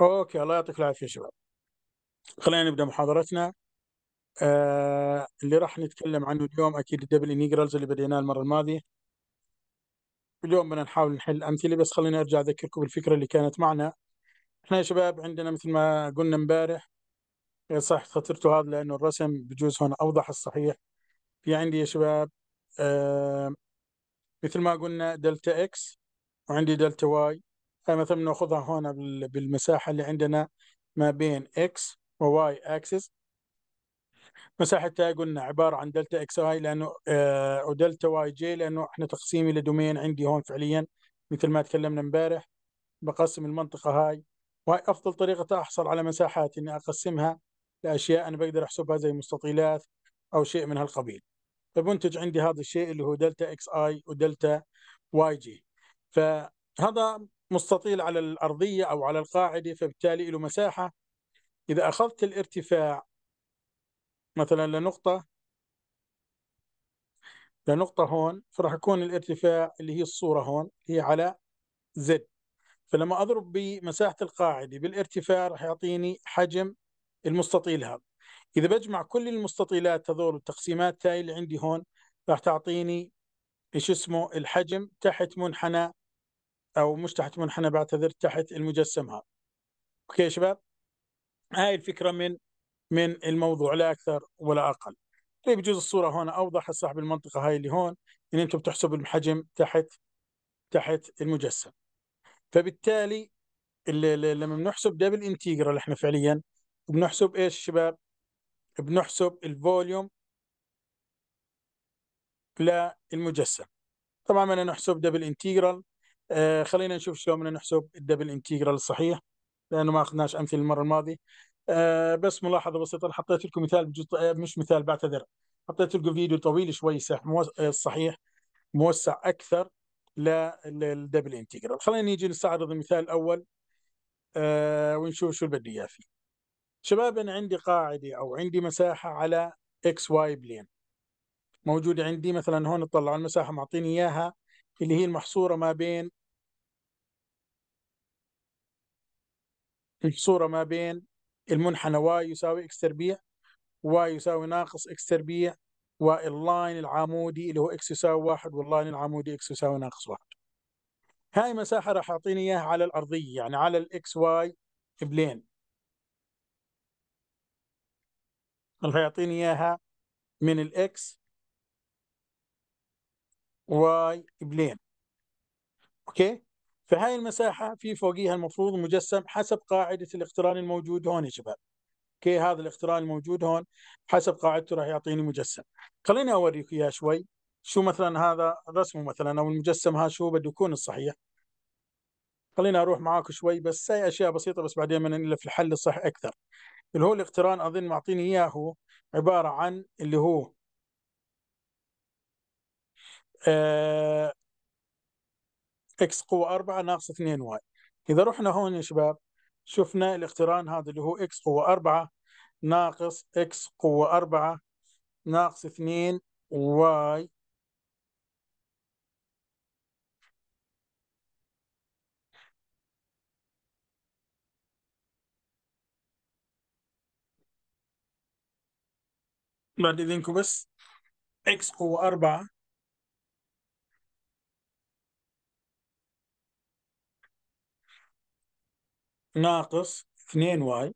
اوكي الله يعطيك العافيه يا شباب خلينا نبدا محاضرتنا آه اللي راح نتكلم عنه اليوم اكيد الدبل انيجرالز اللي بديناه المره الماضيه اليوم بدنا نحاول نحل امثله بس خليني ارجع اذكركم بالفكره اللي كانت معنا احنا يا شباب عندنا مثل ما قلنا امبارح صح خطرته هذا لانه الرسم بجوز هون اوضح الصحيح في عندي يا شباب آه مثل ما قلنا دلتا اكس وعندي دلتا واي مثلا بناخذها هون بالمساحه اللي عندنا ما بين اكس وواي اكسس مساحه تاي قلنا عباره عن دلتا اكس اي لانه ودلتا واي جي لانه احنا تقسيمي لدومين عندي هون فعليا مثل ما تكلمنا امبارح بقسم المنطقه هاي وهي افضل طريقه احصل على مساحات اني اقسمها لاشياء انا بقدر احسبها زي مستطيلات او شيء من هالقبيل فبنتج طيب، عندي هذا الشيء اللي هو دلتا اكس اي ودلتا واي جي فهذا مستطيل على الأرضية أو على القاعدة فبالتالي له مساحة إذا أخذت الارتفاع مثلا لنقطة لنقطة هون فراح يكون الارتفاع اللي هي الصورة هون هي على زد فلما أضرب بمساحة القاعدة بالارتفاع راح يعطيني حجم المستطيل هذا إذا بجمع كل المستطيلات هذول والتقسيمات هاي اللي عندي هون راح تعطيني ايش اسمه الحجم تحت منحنى او مش تحت منحنى بعتذر تحت المجسم هذا اوكي يا شباب هاي الفكره من من الموضوع لا اكثر ولا اقل طيب بجوز الصوره هون اوضح صاحب المنطقه هاي اللي هون ان انتم بتحسبوا الحجم تحت تحت المجسم فبالتالي اللي اللي لما بنحسب دبل انتجرال احنا فعليا بنحسب ايش شباب بنحسب الفوليوم للمجسم طبعا بدنا نحسب دبل انتجرال آه خلينا نشوف شلون بدنا نحسب الدبل انتجرال الصحيح لانه ما اخذناش امثله المره الماضيه آه بس ملاحظه بسيطه حطيت لكم مثال بجزء آه، مش مثال بعتذر حطيت لكم فيديو طويل شوي آه، صحيح موسع اكثر للدبل انتجرال خلينا نيجي نستعرض المثال الاول آه ونشوف شو بدي اياه فيه شباب انا عندي قاعده او عندي مساحه على اكس واي بلين موجوده عندي مثلا هون اطلع المساحه معطيني اياها اللي هي المحصورة ما بين المحصورة ما بين المنحنى واي يساوي اكس تربيع واي يساوي ناقص اكس تربيع واللاين العمودي اللي هو اكس يساوي واحد واللاين العمودي اكس يساوي ناقص واحد هاي مساحة راح أعطيني إياها على الأرضية يعني على الإكس واي بلين راح يعطيني إياها من الإكس واي بلين اوكي فهاي المساحه في فوقيها المفروض مجسم حسب قاعده الاقتران الموجود هون يا شباب اوكي هذا الاقتران الموجود هون حسب قاعدته راح يعطيني مجسم خليني اوريك اياه شوي شو مثلا هذا رسمه مثلا او المجسم ها شو بده يكون الصحيح خليني اروح معاك شوي بس هي اشياء بسيطه بس بعدين من اللي في الحل الصح اكثر اللي هو الاقتران اظن معطيني اياه هو عباره عن اللي هو آه، اكس قوة 4 ناقص 2 واي إذا رحنا هون يا شباب شفنا الاقتران هذا اللي هو اكس قوة 4 ناقص اكس قوة 4 ناقص 2 واي بعد إذنكم بس x قوة 4 ناقص 2 y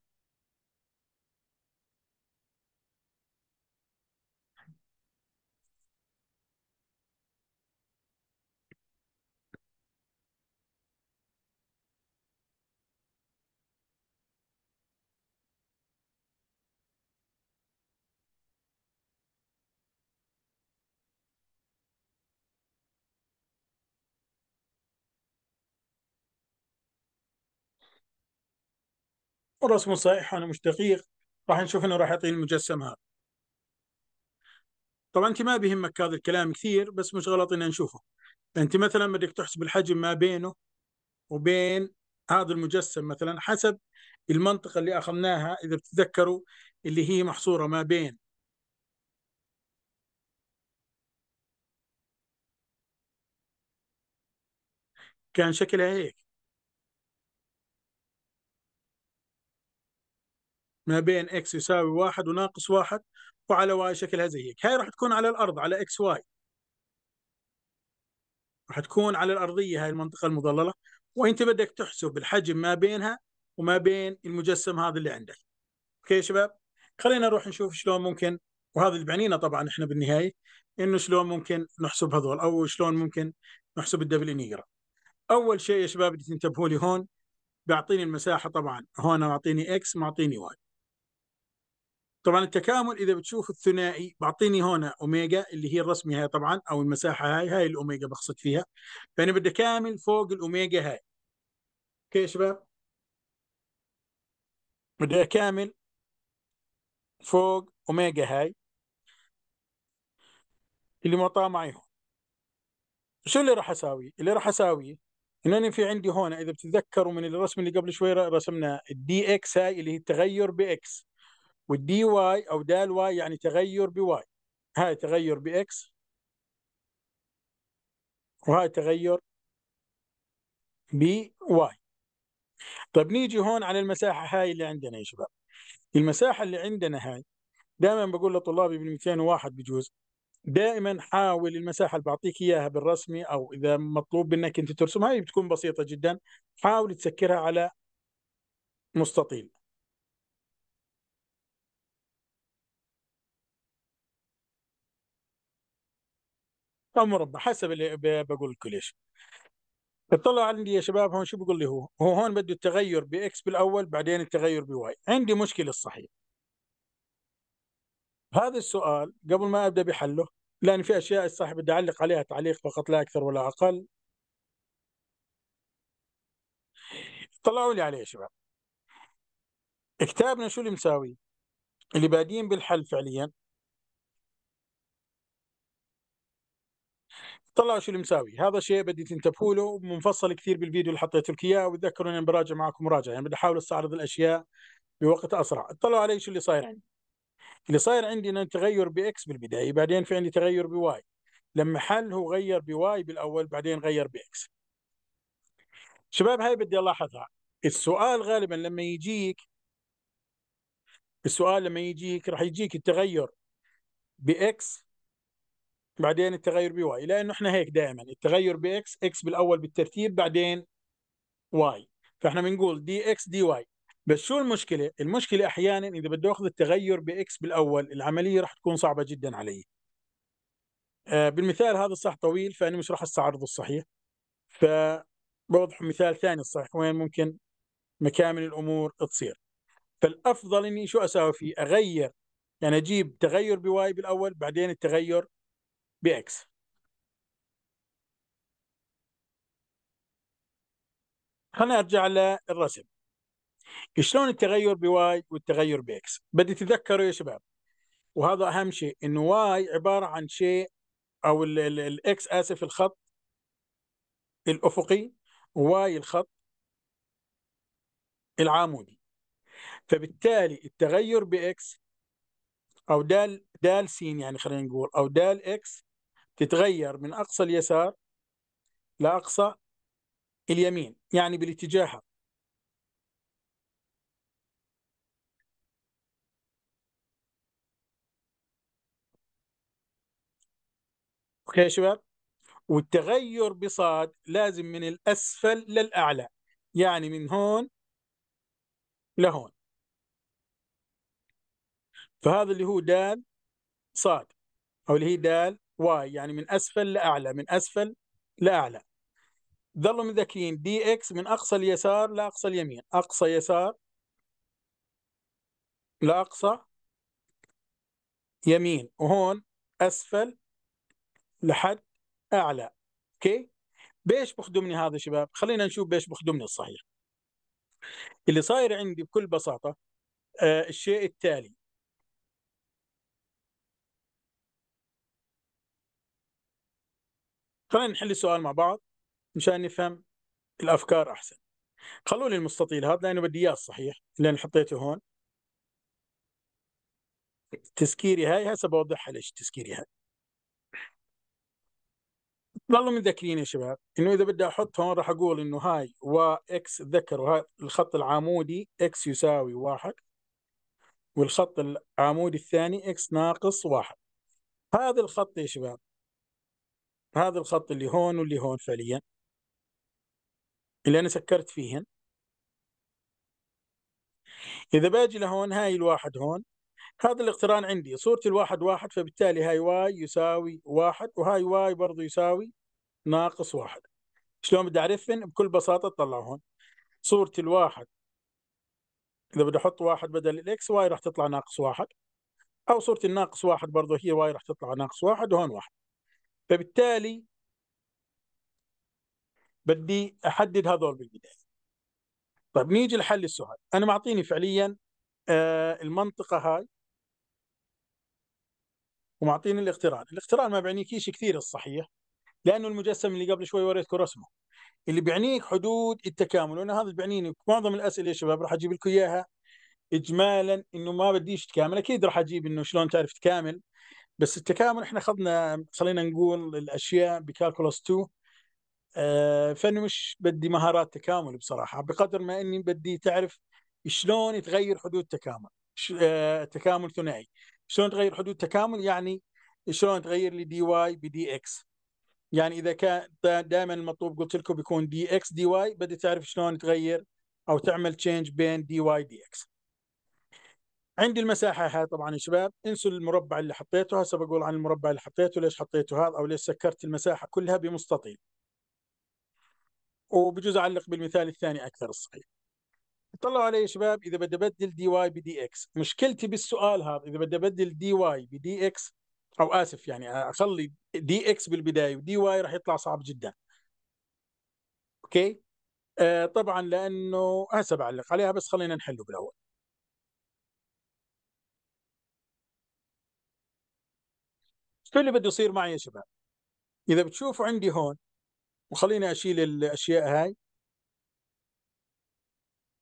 الرسم صحيح وانا مش دقيق راح نشوف انه راح يعطيني المجسم هذا طبعا انت ما بيهمك هذا الكلام كثير بس مش غلط ان نشوفه انت مثلا بدك تحسب الحجم ما بينه وبين هذا المجسم مثلا حسب المنطقة اللي أخذناها إذا بتتذكروا اللي هي محصورة ما بين كان شكلها هيك ما بين اكس يساوي واحد وناقص واحد وعلى واي شكلها زي هيك هاي راح تكون على الارض على اكس واي راح تكون على الارضيه هاي المنطقه المضلله وانت بدك تحسب الحجم ما بينها وما بين المجسم هذا اللي عندك اوكي يا شباب خلينا نروح نشوف شلون ممكن وهذا اللي بعنينا طبعا احنا بالنهايه انه شلون ممكن نحسب هذول او شلون ممكن نحسب الدبل انيجرا اول شيء يا شباب اللي تنتبهوا لي هون بيعطيني المساحه طبعا هون معطيني اكس معطيني واي طبعا التكامل اذا بتشوف الثنائي بعطيني هنا اوميجا اللي هي الرسمه هاي طبعا او المساحه هاي هاي الاوميجا بقصد فيها فانا بدي اكامل فوق الاوميجا هاي اوكي يا شباب بدي اكامل فوق اوميجا هاي اللي معطاه معي هون شو اللي راح اساوي؟ اللي راح اساويه إن انا في عندي هون اذا بتتذكروا من الرسم اللي قبل شوي رسمنا الدي اكس هاي اللي هي التغير باكس والدي واي او دال واي يعني تغير بواي هاي تغير باكس وهاي تغير بواي طيب نيجي هون على المساحه هاي اللي عندنا يا شباب المساحه اللي عندنا هاي دائما بقول لطلابي بال 201 بجوز دائما حاول المساحه اللي بعطيك اياها بالرسمي او اذا مطلوب منك انت ترسمها هي بتكون بسيطه جدا حاول تسكرها على مستطيل او مربع حسب اللي بقول لكم ليش اطلع عندي يا شباب هون شو بقول لي هو هو هون بده التغير باكس بالاول بعدين التغير بواي عندي مشكله الصحيح هذا السؤال قبل ما ابدا بحله لان في اشياء الصح بدي اعلق عليها تعليق فقط لا اكثر ولا اقل طلعوا لي عليه يا شباب كتابنا شو اللي مساوي اللي بادين بالحل فعليا طلعوا شو اللي مساوي هذا شيء بدي تنتبهوا له منفصل كثير بالفيديو اللي حطيت لك اياه وتذكروا اني براجع معكم مراجعه يعني بدي احاول استعرض الاشياء بوقت اسرع اطلعوا علي شو اللي صاير عندي اللي صاير عندي انه تغير باكس بالبدايه بعدين في عندي تغير بواي لما حل هو غير بواي بالاول بعدين غير باكس شباب هاي بدي الاحظها السؤال غالبا لما يجيك السؤال لما يجيك راح يجيك التغير باكس بعدين التغير بواي لانه احنا هيك دائما التغير باكس اكس بالاول بالترتيب بعدين واي فاحنا بنقول دي اكس دي واي بس شو المشكله المشكله احيانا اذا بده اخذ التغير باكس بالاول العمليه راح تكون صعبه جدا علي آه بالمثال هذا الصح طويل فانا مش راح استعرضه الصحيح ف بوضح مثال ثاني الصحيح وين ممكن مكامن الامور تصير فالافضل اني شو اساوي فيه اغير يعني اجيب تغير بواي بالاول بعدين التغير باكس خلينا ارجع للرسم شلون التغير بواي والتغير باكس بدي تذكروا يا شباب وهذا اهم شيء انه واي عباره عن شيء او الاكس اسف الخط الافقي واي الخط العامودي فبالتالي التغير باكس او دال دال سين يعني خلينا نقول او دال اكس تتغير من أقصى اليسار لأقصى اليمين يعني بالاتجاه اوكي شباب والتغير بصاد لازم من الاسفل للاعلى يعني من هون لهون فهذا اللي هو دال صاد او اللي هي دال واي يعني من اسفل لاعلى من اسفل لاعلى ظلوا مذاكرين دي اكس من اقصى اليسار لاقصى اليمين اقصى يسار لاقصى يمين وهون اسفل لحد اعلى اوكي بيش بخدمني هذا شباب خلينا نشوف بيش بخدمني الصحيح اللي صاير عندي بكل بساطه آه الشيء التالي خلينا نحل السؤال مع بعض مشان نفهم الافكار احسن خلوني المستطيل هذا لانه بدي اياه الصحيح اللي انا حطيته هون تسكيري هاي هسه بوضحها ليش تسكيري هاي ضلوا متذكرين يا شباب انه اذا بدي احط هون راح اقول انه هاي واكس ذكر وهاي الخط العمودي اكس يساوي واحد والخط العمودي الثاني اكس ناقص واحد هذا الخط يا شباب هذا الخط اللي هون واللي هون فعليا اللي أنا سكرت فيهن إذا باجي لهون هاي الواحد هون هذا الاقتران عندي صورة الواحد واحد فبالتالي هاي واي يساوي واحد وهاي واي برضو يساوي ناقص واحد شلون بدي اعرفهن بكل بساطة تطلع هون صورة الواحد إذا بدي أحط واحد بدل الإكس واي راح تطلع ناقص واحد أو صورة الناقص واحد برضو هي واي راح تطلع ناقص واحد وهون واحد فبالتالي بدي احدد هذول بالبدايه طيب نيجي لحل السؤال انا معطيني فعليا آه، المنطقه هاي ومعطيني الاقتران الاقتران ما شيء كثير الصحيح لانه المجسم اللي قبل شوي وريتكم رسمه اللي بيعنيك حدود التكامل وانا هذا اللي بيعنيني معظم الاسئله يا شباب راح اجيب لكم اياها اجمالا انه ما بديش تكامل اكيد راح اجيب انه شلون تعرف تكامل بس التكامل احنا اخذنا خلينا نقول الاشياء بكالكولوس 2 آه، فاني مش بدي مهارات تكامل بصراحه بقدر ما اني بدي تعرف شلون يتغير حدود تكامل آه، تكامل ثنائي شلون تغير حدود تكامل يعني شلون تغير لي دي واي بدي اكس يعني اذا كان دائما المطلوب قلت لكم بيكون دي اكس دي واي بدي تعرف شلون تغير او تعمل تشينج بين دي واي دي اكس عندي المساحه هاي طبعا يا شباب انسوا المربع اللي حطيته هسه بقول عن المربع اللي حطيته ليش حطيته هذا او ليش سكرت المساحه كلها بمستطيل وبجوز اعلق بالمثال الثاني اكثر الصحيح طلعوا علي يا شباب اذا بدي ابدل دي واي بدي اكس مشكلتي بالسؤال هذا اذا بدي ابدل دي واي بدي اكس او اسف يعني اخلي دي اكس بالبدايه ودي واي راح يطلع صعب جدا اوكي آه طبعا لانه هسه بعلق عليها بس خلينا نحله بالاول شو اللي بده يصير معي يا شباب اذا بتشوفوا عندي هون وخليني اشيل الاشياء هاي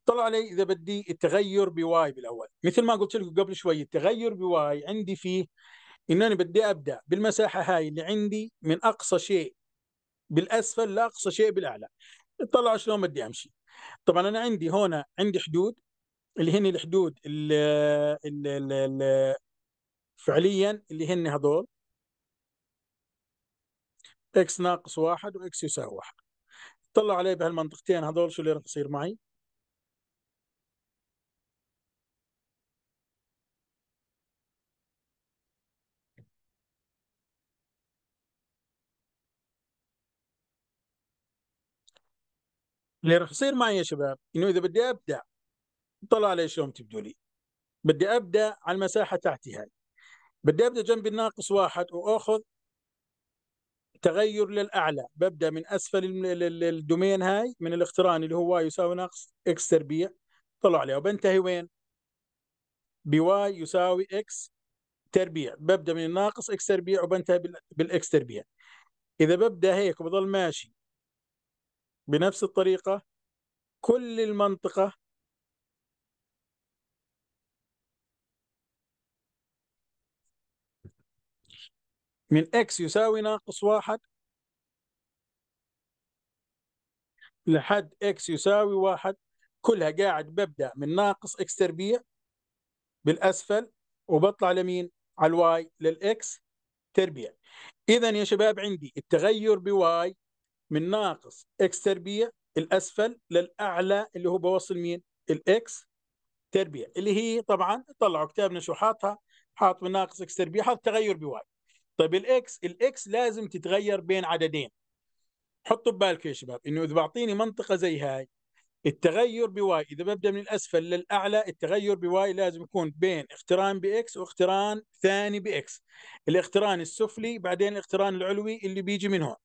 طلع علي اذا بدي التغير بواي بالاول مثل ما قلت لكم قبل شوي التغير بواي عندي فيه انني بدي ابدا بالمساحه هاي اللي عندي من اقصى شيء بالاسفل لاقصى شيء بالاعلى اطلعوا شلون بدي امشي طبعا انا عندي هنا عندي حدود اللي هن الحدود اللي اللي اللي فعليا اللي هن هذول اكس ناقص واحد واكس يساوي واحد اطلع عليه بهالمنطقتين هذول شو اللي راح يصير معي اللي راح يصير معي يا شباب انه اذا بدي ابدا طلع علي شلون تبدو لي بدي ابدا على المساحه تحتي هاي بدي ابدا جنب الناقص واحد واخذ تغير للاعلى ببدا من اسفل الدومين هاي من الاقتران اللي هو واي يساوي ناقص اكس تربيع طلع لي وبنتهي وين؟ بواي يساوي اكس تربيع ببدا من الناقص اكس تربيع وبنتهي بالاكس تربيع اذا ببدا هيك وبضل ماشي بنفس الطريقه كل المنطقه من اكس يساوي ناقص واحد لحد اكس يساوي واحد كلها قاعد ببدأ من ناقص اكس تربيع بالأسفل وبطلع لمين؟ على الواي للإكس تربيع إذا يا شباب عندي التغير بواي من ناقص إكس تربيع الأسفل للأعلى اللي هو بوصل مين؟ الإكس تربيع اللي هي طبعا طلعوا كتابنا شو حاطها حاط من ناقص إكس تربيع حاط تغير بواي طيب الاكس الاكس لازم تتغير بين عددين حطوا ببالكم يا شباب انه اذا بعطيني منطقه زي هاي التغير بواي اذا ببدا من الاسفل للاعلى التغير بواي لازم يكون بين اقتران باكس واقتران ثاني باكس الاقتران السفلي بعدين الاقتران العلوي اللي بيجي من هون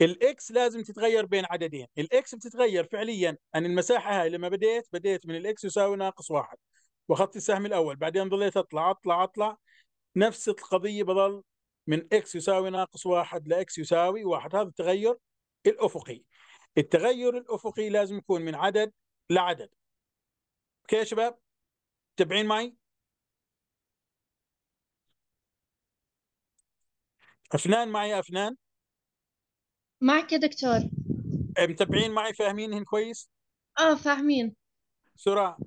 الاكس لازم تتغير بين عددين الاكس بتتغير فعليا ان المساحه هاي لما بديت بديت من الاكس يساوي ناقص واحد واخذت السهم الاول بعدين ضليت اطلع اطلع اطلع نفس القضية بظل من إكس يساوي ناقص واحد لإكس يساوي واحد هذا التغير الأفقي التغير الأفقي لازم يكون من عدد لعدد اوكي يا شباب متابعين معي افنان معي افنان معك يا دكتور إيه، متابعين معي فاهمينهن كويس اه فاهمين سرعة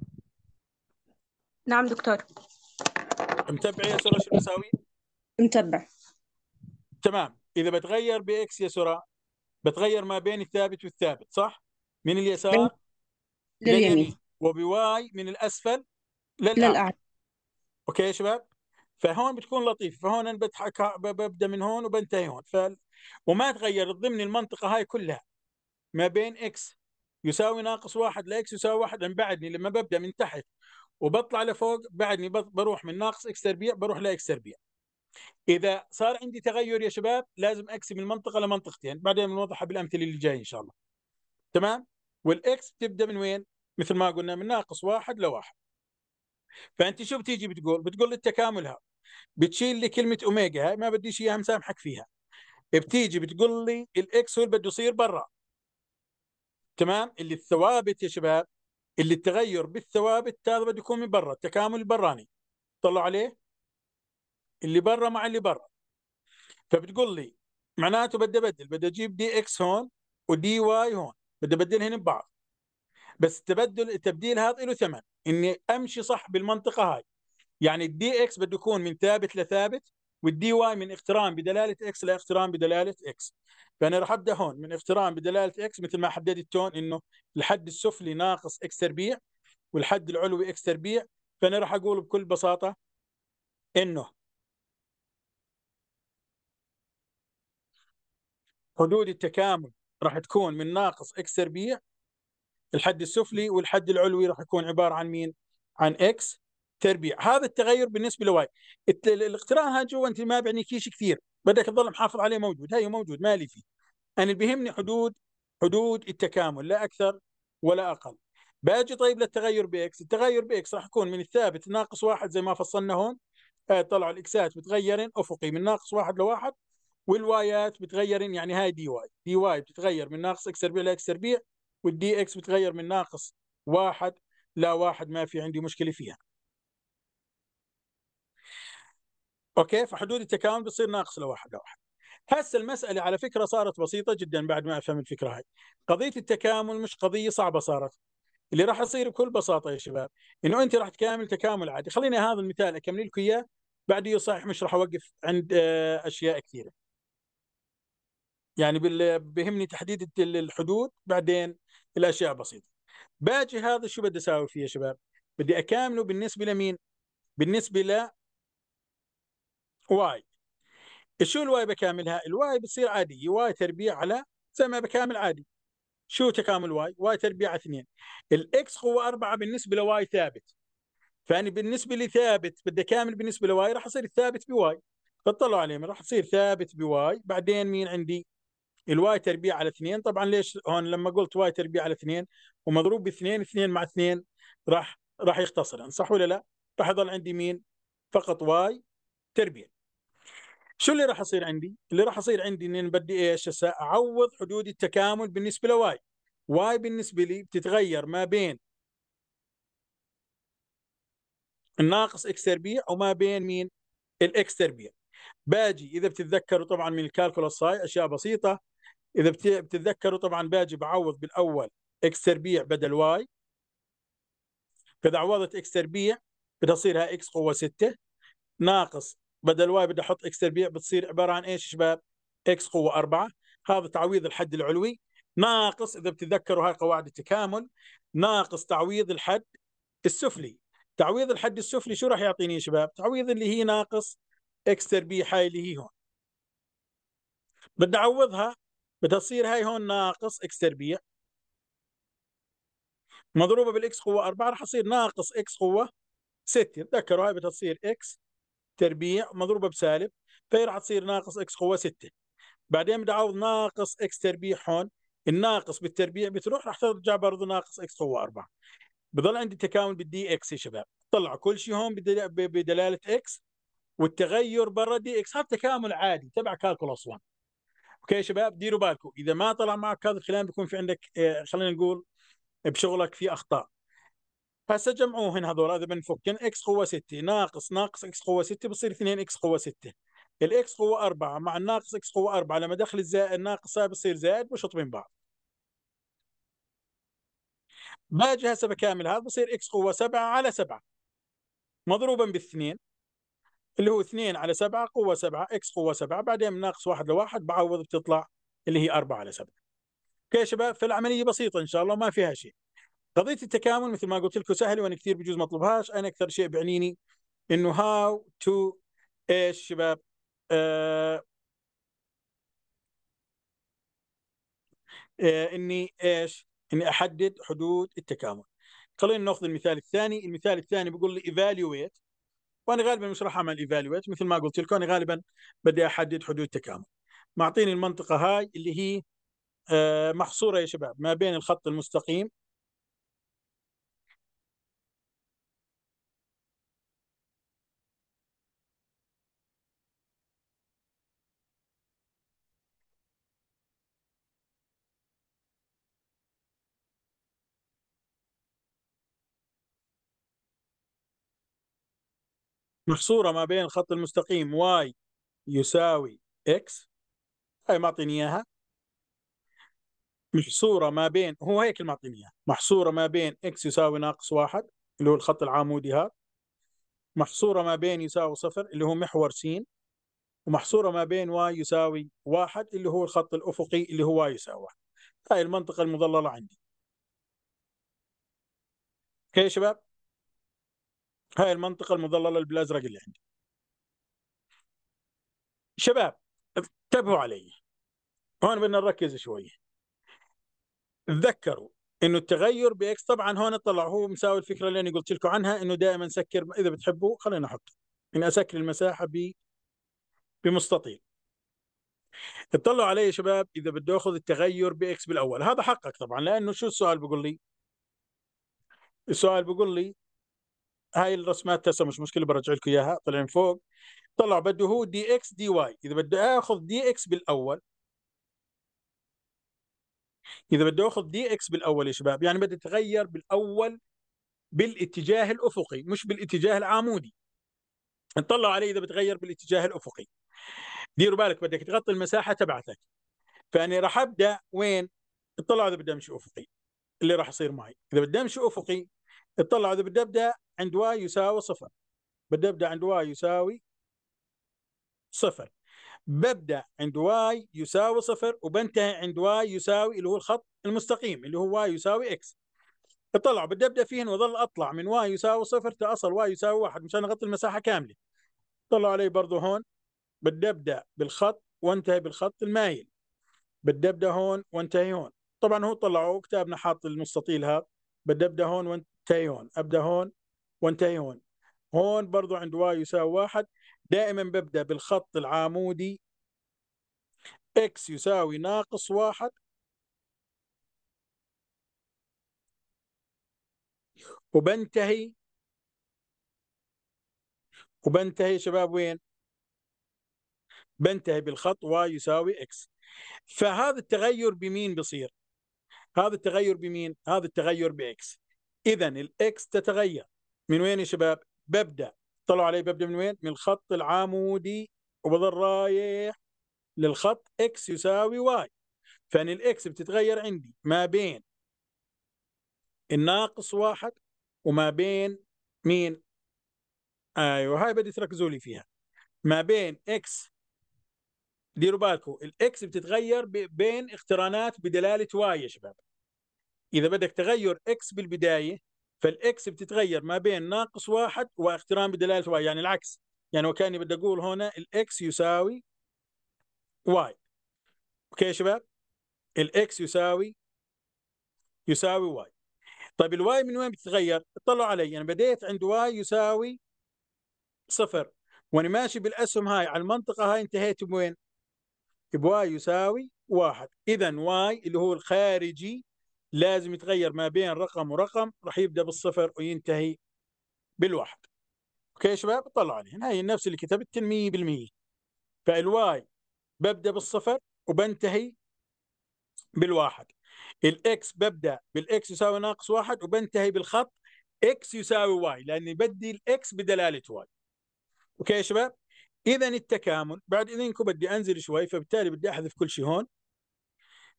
نعم دكتور متبع يا سرى شو بساوي؟ متبع تمام اذا بتغير باكس يا سرى بتغير ما بين الثابت والثابت صح؟ من اليسار لليمين وبواي من الاسفل للاعلى للاعلى اوكي يا شباب؟ فهون بتكون لطيف فهون بضحك بتحك... ببدا من هون وبنتهي هون ف... وما تغيرت ضمن المنطقه هاي كلها ما بين اكس يساوي ناقص واحد لاكس يساوي واحد من بعدني لما ببدا من تحت وبطلع لفوق بعدني بروح من ناقص اكس تربيع بروح لاكس تربيع اذا صار عندي تغير يا شباب لازم اقسم المنطقه لمنطقتين بعدين بنوضحها بالامثله اللي جايه ان شاء الله تمام والاكس بتبدا من وين مثل ما قلنا من ناقص واحد لواحد فانت شو بتيجي بتقول بتقول التكامل هذا بتشيل لي كلمه اوميجا هاي ما بديش اياها مسامحك فيها بتيجي بتقول لي الاكس هو اللي بده يصير برا تمام اللي الثوابت يا شباب اللي التغير بالثوابت هذا بده يكون من برا التكامل البراني طلعوا عليه اللي برا مع اللي برا فبتقول لي معناته بدي ابدل بدي اجيب دي اكس هون ودي واي هون بدي ابدلهن ببعض بس التبدل التبديل هذا له ثمن اني امشي صح بالمنطقه هاي يعني الدي اكس بده يكون من ثابت لثابت والدي واي من اقتران بدلاله اكس لاقتران بدلاله اكس فانا راح ابدا هون من اقتران بدلاله اكس مثل ما حددت هون انه الحد السفلي ناقص اكس تربيع والحد العلوي اكس تربيع فانا راح اقول بكل بساطه انه حدود التكامل راح تكون من ناقص اكس تربيع الحد السفلي والحد العلوي راح يكون عباره عن مين؟ عن اكس تربيع هذا التغير بالنسبه لواي الاقتران هذا جوا انت ما بيعنيكيش كثير بدك تظل محافظ عليه موجود هي موجود مالي فيه انا اللي بيهمني حدود حدود التكامل لا اكثر ولا اقل باجي طيب للتغير باكس التغير باكس راح يكون من الثابت ناقص واحد زي ما فصلنا هون آه، طلعوا الاكسات بتغيرن افقي من ناقص واحد لواحد والوايات بتغيرن يعني هاي دي واي دي واي بتتغير من ناقص اكس تربيع لاكس تربيع والدي اكس بتغير من ناقص واحد لا واحد ما في عندي مشكله فيها اوكي فحدود التكامل بتصير ناقص لواحد واحد هسه المسألة على فكرة صارت بسيطة جدا بعد ما أفهم الفكرة هاي قضية التكامل مش قضية صعبة صارت اللي راح يصير بكل بساطة يا شباب إنه أنت راح تكامل تكامل عادي خليني هذا المثال أكمل لكم إياه بعد صحيح مش راح أوقف عند آه، أشياء كثيرة يعني بهمني تحديد الحدود بعدين الأشياء بسيطة باجي هذا شو بدي أساوي فيه يا شباب بدي أكامله بالنسبة لمين بالنسبة واي شو الواي بكاملها؟ الواي بتصير عادية واي تربيع على زي ما بكامل عادي شو تكامل واي؟ واي تربيع على اثنين الاكس قوة 4 بالنسبة لواي ثابت فأني بالنسبة لثابت بدي كامل بالنسبة لواي راح يصير الثابت بواي فاطلعوا عليه راح تصير ثابت بواي بعدين مين عندي؟ الواي تربيع على اثنين طبعا ليش هون لما قلت واي تربيع على اثنين ومضروب باثنين اثنين مع اثنين راح راح يختصرن صح ولا لا؟ راح يضل عندي مين؟ فقط واي تربيه شو اللي راح يصير عندي؟ اللي راح يصير عندي اني بدي ايش؟ اعوض حدود التكامل بالنسبه لواي. واي بالنسبه لي بتتغير ما بين الناقص اكس تربيع وما بين مين؟ الاكس تربيع. باجي اذا بتتذكروا طبعا من الكالكولس هاي اشياء بسيطه اذا بتتذكروا طبعا باجي بعوض بالاول اكس تربيع بدل واي فاذا عوضت اكس تربيع بتصير اكس قوه 6 ناقص بدل واي بدي احط اكس تربيع بتصير عباره عن ايش شباب؟ اكس قوه 4 هذا تعويض الحد العلوي ناقص اذا بتتذكروا هاي قواعد التكامل ناقص تعويض الحد السفلي تعويض الحد السفلي شو راح يعطيني يا شباب؟ تعويض اللي هي ناقص اكس تربيع هاي اللي هي هون بدي اعوضها بدها تصير هاي هون ناقص اكس تربيع مضروبه بالاكس قوه 4 راح تصير ناقص اكس قوه 6 تذكروا هاي بدها تصير اكس تربيع مضروبه بسالب فهي راح تصير ناقص اكس قوه 6 بعدين بدي اعوض ناقص اكس تربيع هون الناقص بالتربيع بتروح راح ترجع برضه ناقص اكس قوه 4 بضل عندي تكامل بالدي اكس يا شباب طلع كل شيء هون بدلاله اكس والتغير برا دي اكس هذا تكامل عادي تبع كالكولوس 1 اوكي يا شباب ديروا بالكم اذا ما طلع معك هذا الكلام بيكون في عندك آه، خلينا نقول بشغلك في اخطاء هسه جمعوهن هذول اذا بنفكن اكس قوه 6 ناقص ناقص اكس قوه 6 بصير 2 اكس قوه 6 الاكس قوه 4 مع الناقص اكس قوه 4 لما دخل الزائد ناقصه بصير زائد بشط من بعض باجي هسه بكامل هذا بصير اكس قوه 7 على 7 مضروبا بالاثنين اللي هو 2 على 7 قوه 7 اكس قوه 7 بعدين ناقص 1 لواحد بعوض بتطلع اللي هي 4 على 7 اوكي يا شباب فالعمليه بسيطه ان شاء الله ما فيها شيء قضيه التكامل مثل ما قلت لكم سهله وانا كثير بجوز ما اطلبهاش انا اكثر شيء بيعنيني انه هاو تو ايش شباب آه آه اني ايش اني احدد حدود التكامل خلينا ناخذ المثال الثاني المثال الثاني بيقول لي ايفالويت وانا غالبا مش راح اعمل ايفالويت مثل ما قلت لكم انا غالبا بدي احدد حدود التكامل معطيني المنطقه هاي اللي هي آه، محصوره يا شباب ما بين الخط المستقيم محصوره ما بين الخط المستقيم واي يساوي اكس هاي معطيني اياها محصوره ما بين هو هيك اللي معطيني اياها محصوره ما بين اكس يساوي ناقص واحد اللي هو الخط العمودي هذا محصوره ما بين يساوي صفر اللي هو محور س ومحصوره ما بين واي يساوي واحد اللي هو الخط الافقي اللي هو واي يساوي واحد هاي المنطقه المضلله عندي اوكي يا شباب هاي المنطقة المظللة بالأزرق اللي عندي شباب انتبهوا علي هون بدنا نركز شوي تذكروا انه التغير باكس طبعا هون طلع هو مساوي الفكره اللي انا قلت لكم عنها انه دائما سكر اذا بتحبوا خلينا احط اني اسكر المساحه ب بمستطيل اطلعوا علي يا شباب اذا بدي اخذ التغير باكس بالاول هذا حقك طبعا لانه شو السؤال بيقول لي السؤال بيقول لي هاي الرسمات تسا مش مشكله برجع لكم اياها طلع من فوق طلع بده هو دي اكس دي واي اذا بده اخذ دي اكس بالاول اذا بده اخذ دي اكس بالاول يا شباب يعني بدي اتغير بالاول بالاتجاه الافقي مش بالاتجاه العمودي نطلع عليه اذا بتغير بالاتجاه الافقي ديروا بالك بدك تغطي المساحه تبعتك فاني راح ابدا وين اطلع اذا بدي امشي افقي اللي راح يصير معي اذا بدي امشي افقي اطلع بدي ابدا عند واي يساوي صفر بدي ابدا عند واي يساوي صفر ببدأ عند واي يساوي صفر وبنتهي عند واي يساوي اللي هو الخط المستقيم اللي هو واي يساوي اكس اطلع ابدا فيهن واظل اطلع من واي يساوي صفر تأصل واي يساوي واحد مشان اغطي المساحة كاملة طلعوا علي برضه هون بدي ابدا بالخط وانتهي بالخط المايل بدي ابدا هون وانتهي هون طبعا هو طلعوا كتابنا حاط المستطيل هذا بدي ابدا هون تاي هون ابدا هون وانتهي هون هون برضو عند واي يساوي واحد دائما ببدا بالخط العامودي اكس يساوي ناقص واحد وبنتهي وبنتهي شباب وين؟ بنتهي بالخط واي يساوي اكس فهذا التغير بمين بصير؟ هذا التغير بمين؟ هذا التغير باكس اذا الاكس تتغير من وين يا شباب؟ ببدا طلعوا علي ببدا من وين؟ من الخط العمودي وبظل رايح للخط اكس يساوي واي فان الاكس بتتغير عندي ما بين الناقص واحد وما بين مين؟ ايوه هاي بدي تركزوا لي فيها ما بين اكس ديروا بالكم الاكس بتتغير بين اقترانات بدلاله واي يا شباب اذا بدك تغير اكس بالبدايه فالاكس بتتغير ما بين ناقص واحد واقتران بدلاله واي يعني العكس يعني وكاني بدي اقول هنا الاكس يساوي واي اوكي يا شباب الاكس يساوي يساوي واي طيب الواي من وين بتتغير؟ اطلعوا علي انا يعني بديت عند واي يساوي صفر وانا ماشي بالاسهم هاي على المنطقه هاي انتهيت بوين؟ بواي يساوي واحد اذا واي اللي هو الخارجي لازم يتغير ما بين رقم ورقم راح يبدا بالصفر وينتهي بالواحد اوكي يا شباب طلعوا هنا هي نفس اللي كتبت 100% فالواي ببدا بالصفر وبنتهي بالواحد الاكس ببدا بالاكس يساوي ناقص واحد وبنتهي بالخط اكس يساوي واي لاني بدي الاكس بدلاله واي اوكي يا شباب اذا التكامل بعد اذنكم بدي انزل شوي فبالتالي بدي احذف كل شيء هون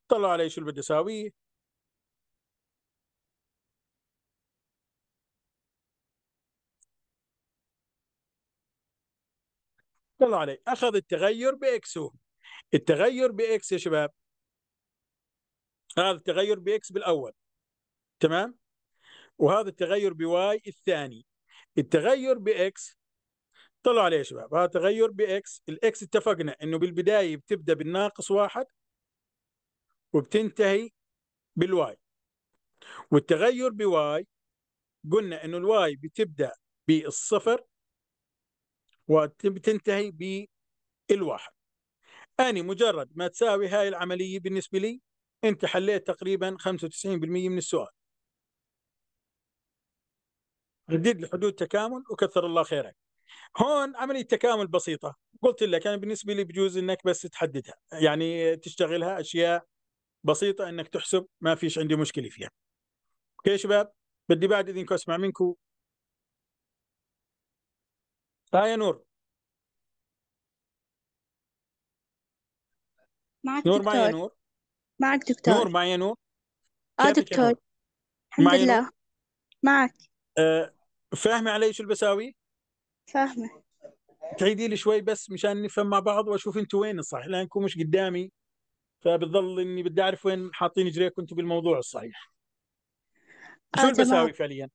طلعوا علي شو اللي بدي اساويه طلع علي اخذ التغير هو التغير باكس يا شباب هذا التغير باكس بالاول تمام وهذا التغير بواي الثاني التغير باكس طلع علي يا شباب هذا تغير باكس الاكس اتفقنا انه بالبدايه بتبدا بالناقص واحد وبتنتهي بالواي والتغير بواي قلنا انه الواي بتبدا بالصفر وتنتهي بالواحد أني مجرد ما تساوي هاي العملية بالنسبة لي أنت حليت تقريبا 95% من السؤال رديد لحدود تكامل وكثر الله خيرك هون عملية تكامل بسيطة قلت لك أنا بالنسبة لي بجوز أنك بس تحددها يعني تشتغلها أشياء بسيطة أنك تحسب ما فيش عندي مشكلة فيها أوكي شباب بدي بعد إذنكم أسمع منكم ها يا نور معك نور معي يا دكتور نور معك دكتور نور معي يا نور اه كيفك يا دكتور نور الحمد معي نور لله معك آه فاهمة علي شو اللي بساوي فاهمة تعيدي لي شوي بس مشان نفهم مع بعض واشوف انتوا وين الصح لانكم مش قدامي فبتظل اني بدي اعرف وين حاطين رجليكم انتوا بالموضوع الصحيح شو اه اللي تمام بساوي فعليا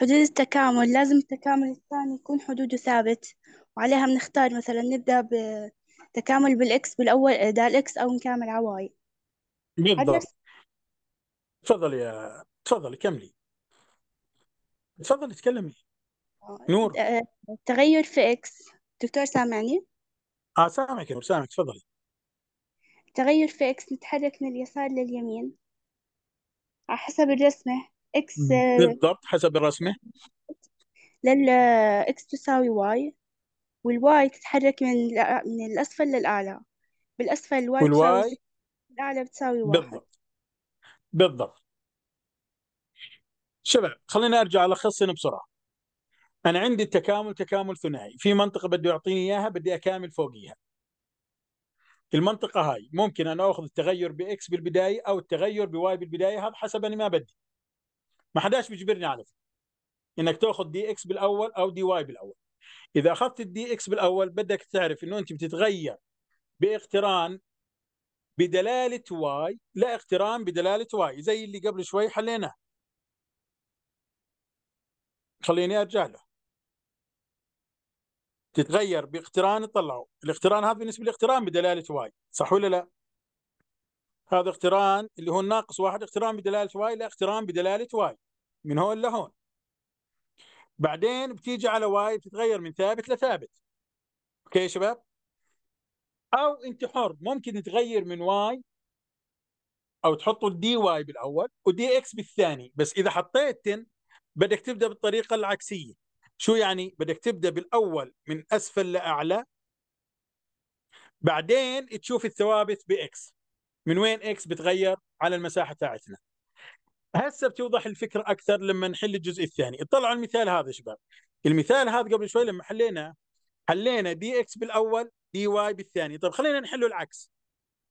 حدود التكامل لازم التكامل الثاني يكون حدوده ثابت وعليها بنختار مثلا نبدأ بتكامل بالإكس بالأول دال إكس أو نكامل عواي بالضبط تفضلي يا تفضلي كملي تفضلي تكلمي آه، نور التغير آه، في إكس دكتور سامعني؟ آه سامعك نور سامعك تفضلي التغير في إكس نتحرك من اليسار لليمين على حسب الرسمة إكس آه، بالضبط حسب الرسمة لل آه، إكس تساوي واي والواي تتحرك من من الأسفل للأعلى بالأسفل الواي والواي الأعلى بتساوي واحد بالضبط بالضبط شباب خليني أرجع ألخصنا بسرعة أنا عندي التكامل تكامل ثنائي في منطقة بده يعطيني إياها بدي أكامل فوقيها المنطقة هاي ممكن أنا أخذ التغير بإكس بالبداية أو التغير بواي بالبداية هذا حسب أنا ما بدي ما حداش بيجبرني على فكره انك تاخذ دي اكس بالاول او دي واي بالاول اذا اخذت الدي اكس بالاول بدك تعرف انه انت بتتغير باقتران بدلاله واي لا اقتران بدلاله واي زي اللي قبل شوي حليناه خليني ارجع له تتغير باقتران طلعوا الاقتران هذا بالنسبه للاقتران بدلاله واي صح ولا لا هذا اقتران اللي هو الناقص واحد اقتران بدلاله واي لا اقتران بدلاله واي من هون لهون بعدين بتيجي على واي بتتغير من ثابت لثابت اوكي يا شباب او انت حر ممكن تغير من واي او تحطوا الدي واي بالاول ودي اكس بالثاني بس اذا حطيت بدك تبدا بالطريقه العكسيه شو يعني بدك تبدا بالاول من اسفل لاعلى بعدين تشوف الثوابت باكس من وين اكس بتغير على المساحه تاعتنا هسه بتوضح الفكره اكثر لما نحل الجزء الثاني اطلعوا المثال هذا شباب المثال هذا قبل شوي لما حلينا حلينا دي اكس بالاول دي واي بالثاني طيب خلينا نحله العكس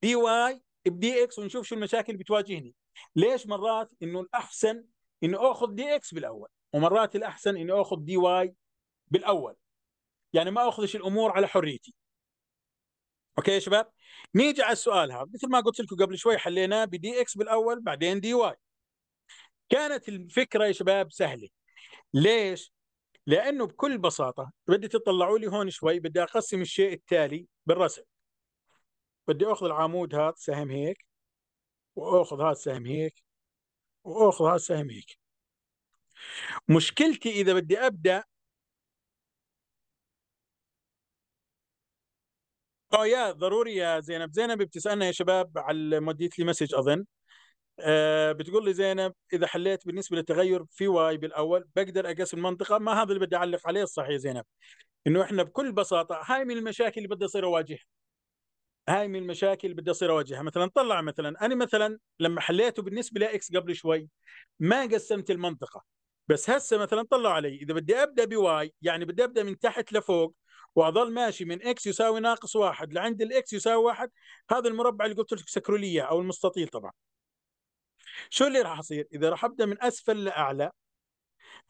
دي واي بدي اكس ونشوف شو المشاكل اللي بتواجهني ليش مرات انه الاحسن انه اخذ دي اكس بالاول ومرات الاحسن اني اخذ دي واي بالاول يعني ما اخذش الامور على حريتي اوكي يا شباب نيجي على السؤال هذا مثل ما قلت لكم قبل شوي حليناه بدي اكس بالاول بعدين دي واي كانت الفكره يا شباب سهله ليش؟ لانه بكل بساطه بدي تطلعوا لي هون شوي بدي اقسم الشيء التالي بالرسم بدي اخذ العمود هذا سهم هيك واخذ هذا سهم هيك واخذ هذا سهم هيك مشكلتي اذا بدي ابدا اه يا ضروري يا زينب زينب بتسالنا يا شباب على موديت لي مسج اظن أه بتقول لي زينب اذا حليت بالنسبه للتغير في واي بالاول بقدر اقسم المنطقه ما هذا اللي بدي اعلق عليه الصح يا زينب انه احنا بكل بساطه هاي من المشاكل اللي بدي اصير اواجهها هاي من المشاكل اللي بدي اصير اواجهها مثلا طلع مثلا انا مثلا لما حليته بالنسبه لاكس قبل شوي ما قسمت المنطقه بس هسه مثلا طلعوا علي اذا بدي ابدا بواي يعني بدي ابدا من تحت لفوق واظل ماشي من اكس يساوي ناقص واحد لعند الاكس يساوي واحد هذا المربع اللي قلت لك سكروليه او المستطيل طبعا شو اللي راح يصير اذا راح ابدا من اسفل لاعلى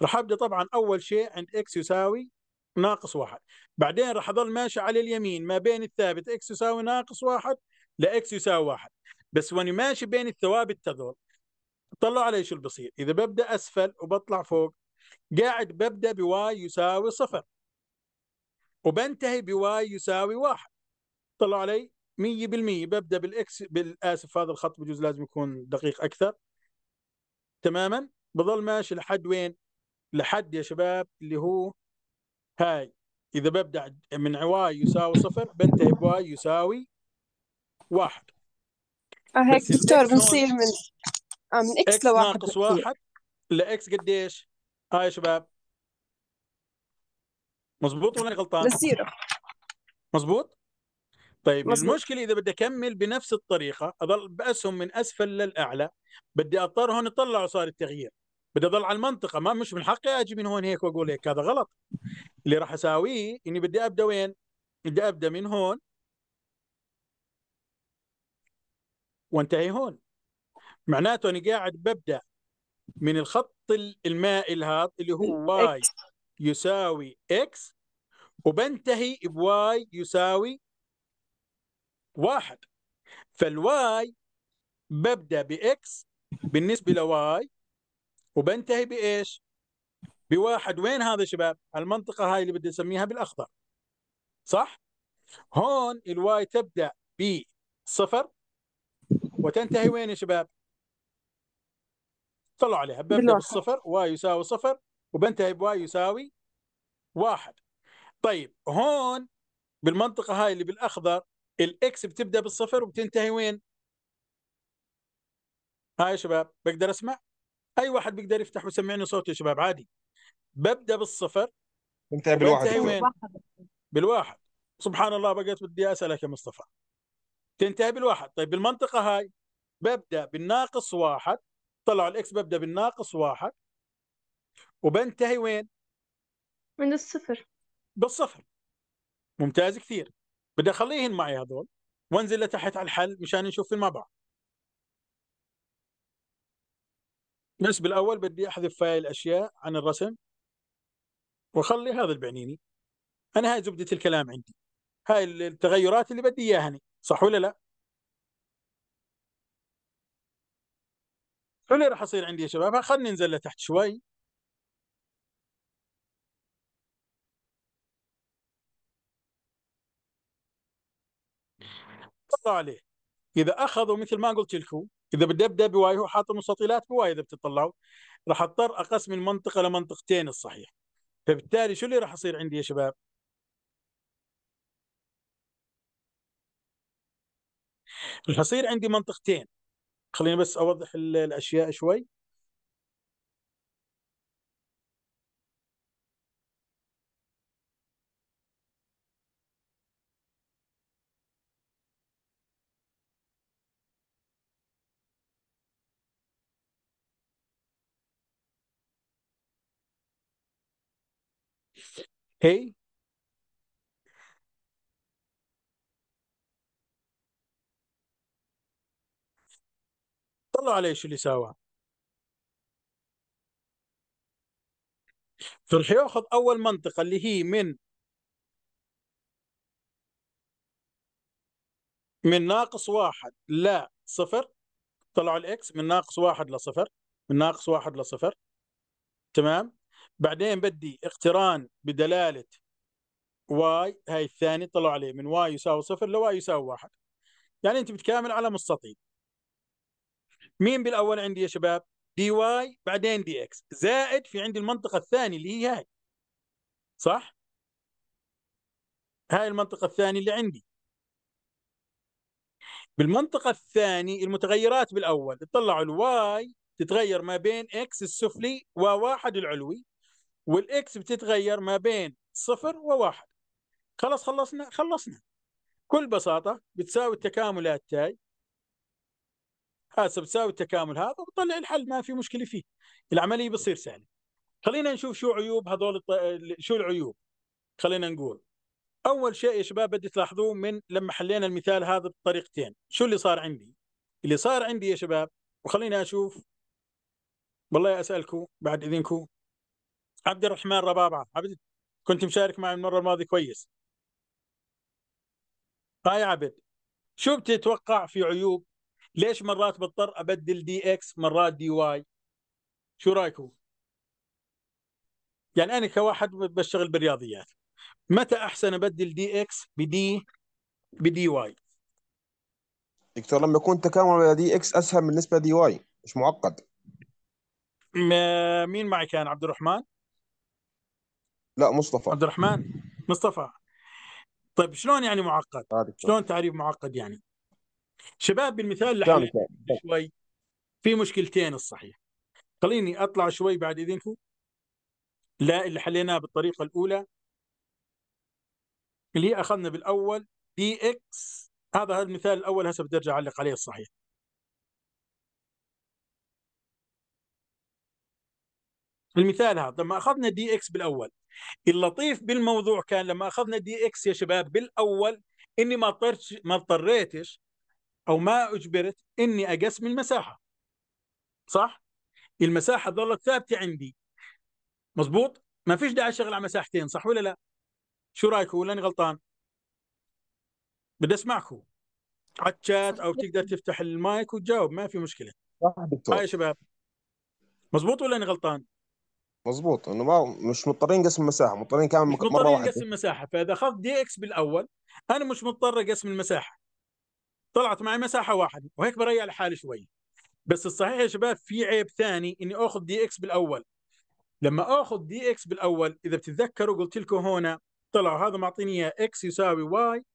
راح ابدا طبعا اول شيء عند اكس يساوي ناقص واحد بعدين راح اظل ماشي على اليمين ما بين الثابت اكس يساوي ناقص واحد لاكس يساوي واحد بس واني ماشي بين الثوابت تذول طلعوا علي شو اللي بصير اذا ببدا اسفل وبطلع فوق قاعد ببدا بواي يساوي صفر وبنتهي بواي يساوي واحد طلعوا علي 100% ببدا بالاكس بالاسف هذا الخط بجوز لازم يكون دقيق اكثر تماما بظل ماشي لحد وين لحد يا شباب اللي هو هاي اذا ببدا من واي يساوي صفر بنتهي بواي يساوي واحد آه، هيك دكتور بنصير من آه من اكس لواحد ناقص واحد لاكس قديش؟ هاي يا شباب مزبوط ولا غلطان؟ للسيره مزبوط؟ طيب مزبوط. المشكله اذا بدي اكمل بنفس الطريقه اضل باسهم من اسفل للاعلى بدي اضطر هون أطلع صار التغيير بدي اضل على المنطقه ما مش من حقي اجي من هون هيك واقول هيك هذا غلط اللي راح اساويه اني بدي ابدا وين؟ بدي ابدا من هون وانتهي هون معناته انا قاعد ببدا من الخط المائل هذا اللي هو واي يساوي اكس وبنتهي بواي يساوي واحد فالواي ببدا باكس بالنسبه لواي وبنتهي بايش؟ بواحد وين هذا يا شباب؟ المنطقه هاي اللي بدي اسميها بالاخضر صح؟ هون الواي تبدا بصفر وتنتهي وين يا شباب؟ طلعوا عليها ببدا بالصفر واي يساوي صفر وبنتهي بواي يساوي واحد طيب هون بالمنطقة هاي اللي بالأخضر الإكس بتبدأ بالصفر وبتنتهي وين؟ هاي يا شباب بقدر أسمع؟ أي واحد بيقدر يفتح ويسمعني صوتي يا شباب عادي ببدأ بالصفر بنتهي بالواحد وين؟ بالواحد سبحان الله بقيت بدي أسألك يا مصطفى تنتهي بالواحد طيب بالمنطقة هاي ببدأ بالناقص واحد طلعوا الإكس ببدأ بالناقص واحد وبنتهي وين؟ من الصفر بالصفر ممتاز كثير بدي اخليهن معي هذول وانزل لتحت على الحل مشان نشوف مع بعض بس بالاول بدي احذف هاي الاشياء عن الرسم واخلي هذا اللي انا هاي زبده الكلام عندي هاي التغيرات اللي بدي اياها هني صح ولا لا؟ شو اللي راح يصير عندي يا شباب؟ خلينا ننزل لتحت شوي عليه اذا اخذوا مثل ما قلت لكم اذا بدي ابدا بواي هو حاط مستطيلات بواي اذا بتطلعوا راح اضطر اقسم المنطقه لمنطقتين الصحيح فبالتالي شو اللي راح يصير عندي يا شباب؟ راح يصير عندي منطقتين خليني بس اوضح الاشياء شوي هي طلعوا عليه شو اللي سواه فرح ياخذ اول منطقه اللي هي من من ناقص واحد لا صفر طلعوا الاكس من ناقص واحد لصفر من ناقص واحد لصفر تمام بعدين بدي اقتران بدلاله واي هاي الثاني طلعوا عليه من واي يساوي صفر لواي يساوي واحد يعني انت بتكامل على مستطيل مين بالاول عندي يا شباب دي واي بعدين دي اكس زائد في عندي المنطقه الثانيه اللي هي هاي صح هاي المنطقه الثانيه اللي عندي بالمنطقه الثانيه المتغيرات بالاول اطلعوا الواي تتغير ما بين اكس السفلي وواحد العلوي والاكس بتتغير ما بين صفر وواحد خلاص خلصنا خلصنا بكل بساطة بتساوي التكاملات تاي هسه بتساوي التكامل هذا وبطلع الحل ما في مشكلة فيه العملية بتصير سهلة خلينا نشوف شو عيوب هذول الط... شو العيوب خلينا نقول أول شيء يا شباب بدي تلاحظوه من لما حلينا المثال هذا بطريقتين شو اللي صار عندي اللي صار عندي يا شباب وخلينا أشوف والله أسألكم بعد إذنكم عبد الرحمن ربابعه عبد كنت مشارك معي المره الماضيه كويس هاي عبد شو بتتوقع في عيوب ليش مرات بضطر ابدل دي اكس مرات دي واي شو رايكم يعني انا كواحد بشتغل بالرياضيات متى احسن ابدل دي اكس بدي بدي واي دكتور لما يكون تكامل دي اكس اسهل بالنسبه دي واي مش معقد مين معي كان عبد الرحمن لا مصطفى عبد الرحمن مصطفى طيب شلون يعني معقد؟ شلون تعريف معقد يعني؟ شباب بالمثال اللي جانب شوي في مشكلتين الصحيح خليني اطلع شوي بعد اذنكم لا اللي حليناه بالطريقه الاولى اللي اخذنا بالاول دي اكس هذا المثال الاول هسه بدي ارجع اعلق عليه الصحيح المثال هذا لما اخذنا دي اكس بالاول اللطيف بالموضوع كان لما اخذنا دي اكس يا شباب بالاول اني ما اضطرتش ما اضطريتش او ما اجبرت اني اقسم المساحه صح المساحه ظلت ثابته عندي مزبوط ما فيش داعي اشتغل على مساحتين صح ولا لا شو رايكم ولا انا غلطان بدي اسمعكم على الشات او تقدر تفتح المايك وتجاوب ما في مشكله صح دكتور هاي يا شباب مزبوط ولا انا غلطان مظبوط انه ما مش مضطرين قسم مساحه مضطرين كامل مش مضطرين مره قسم مساحه فاذا اخذت دي اكس بالاول انا مش مضطر اقسم المساحه طلعت معي مساحه واحده وهيك بريح لحالي شوي بس الصحيح يا شباب في عيب ثاني اني اخذ دي اكس بالاول لما اخذ دي اكس بالاول اذا بتتذكروا قلت لكم هنا طلعوا هذا معطيني اياه اكس يساوي واي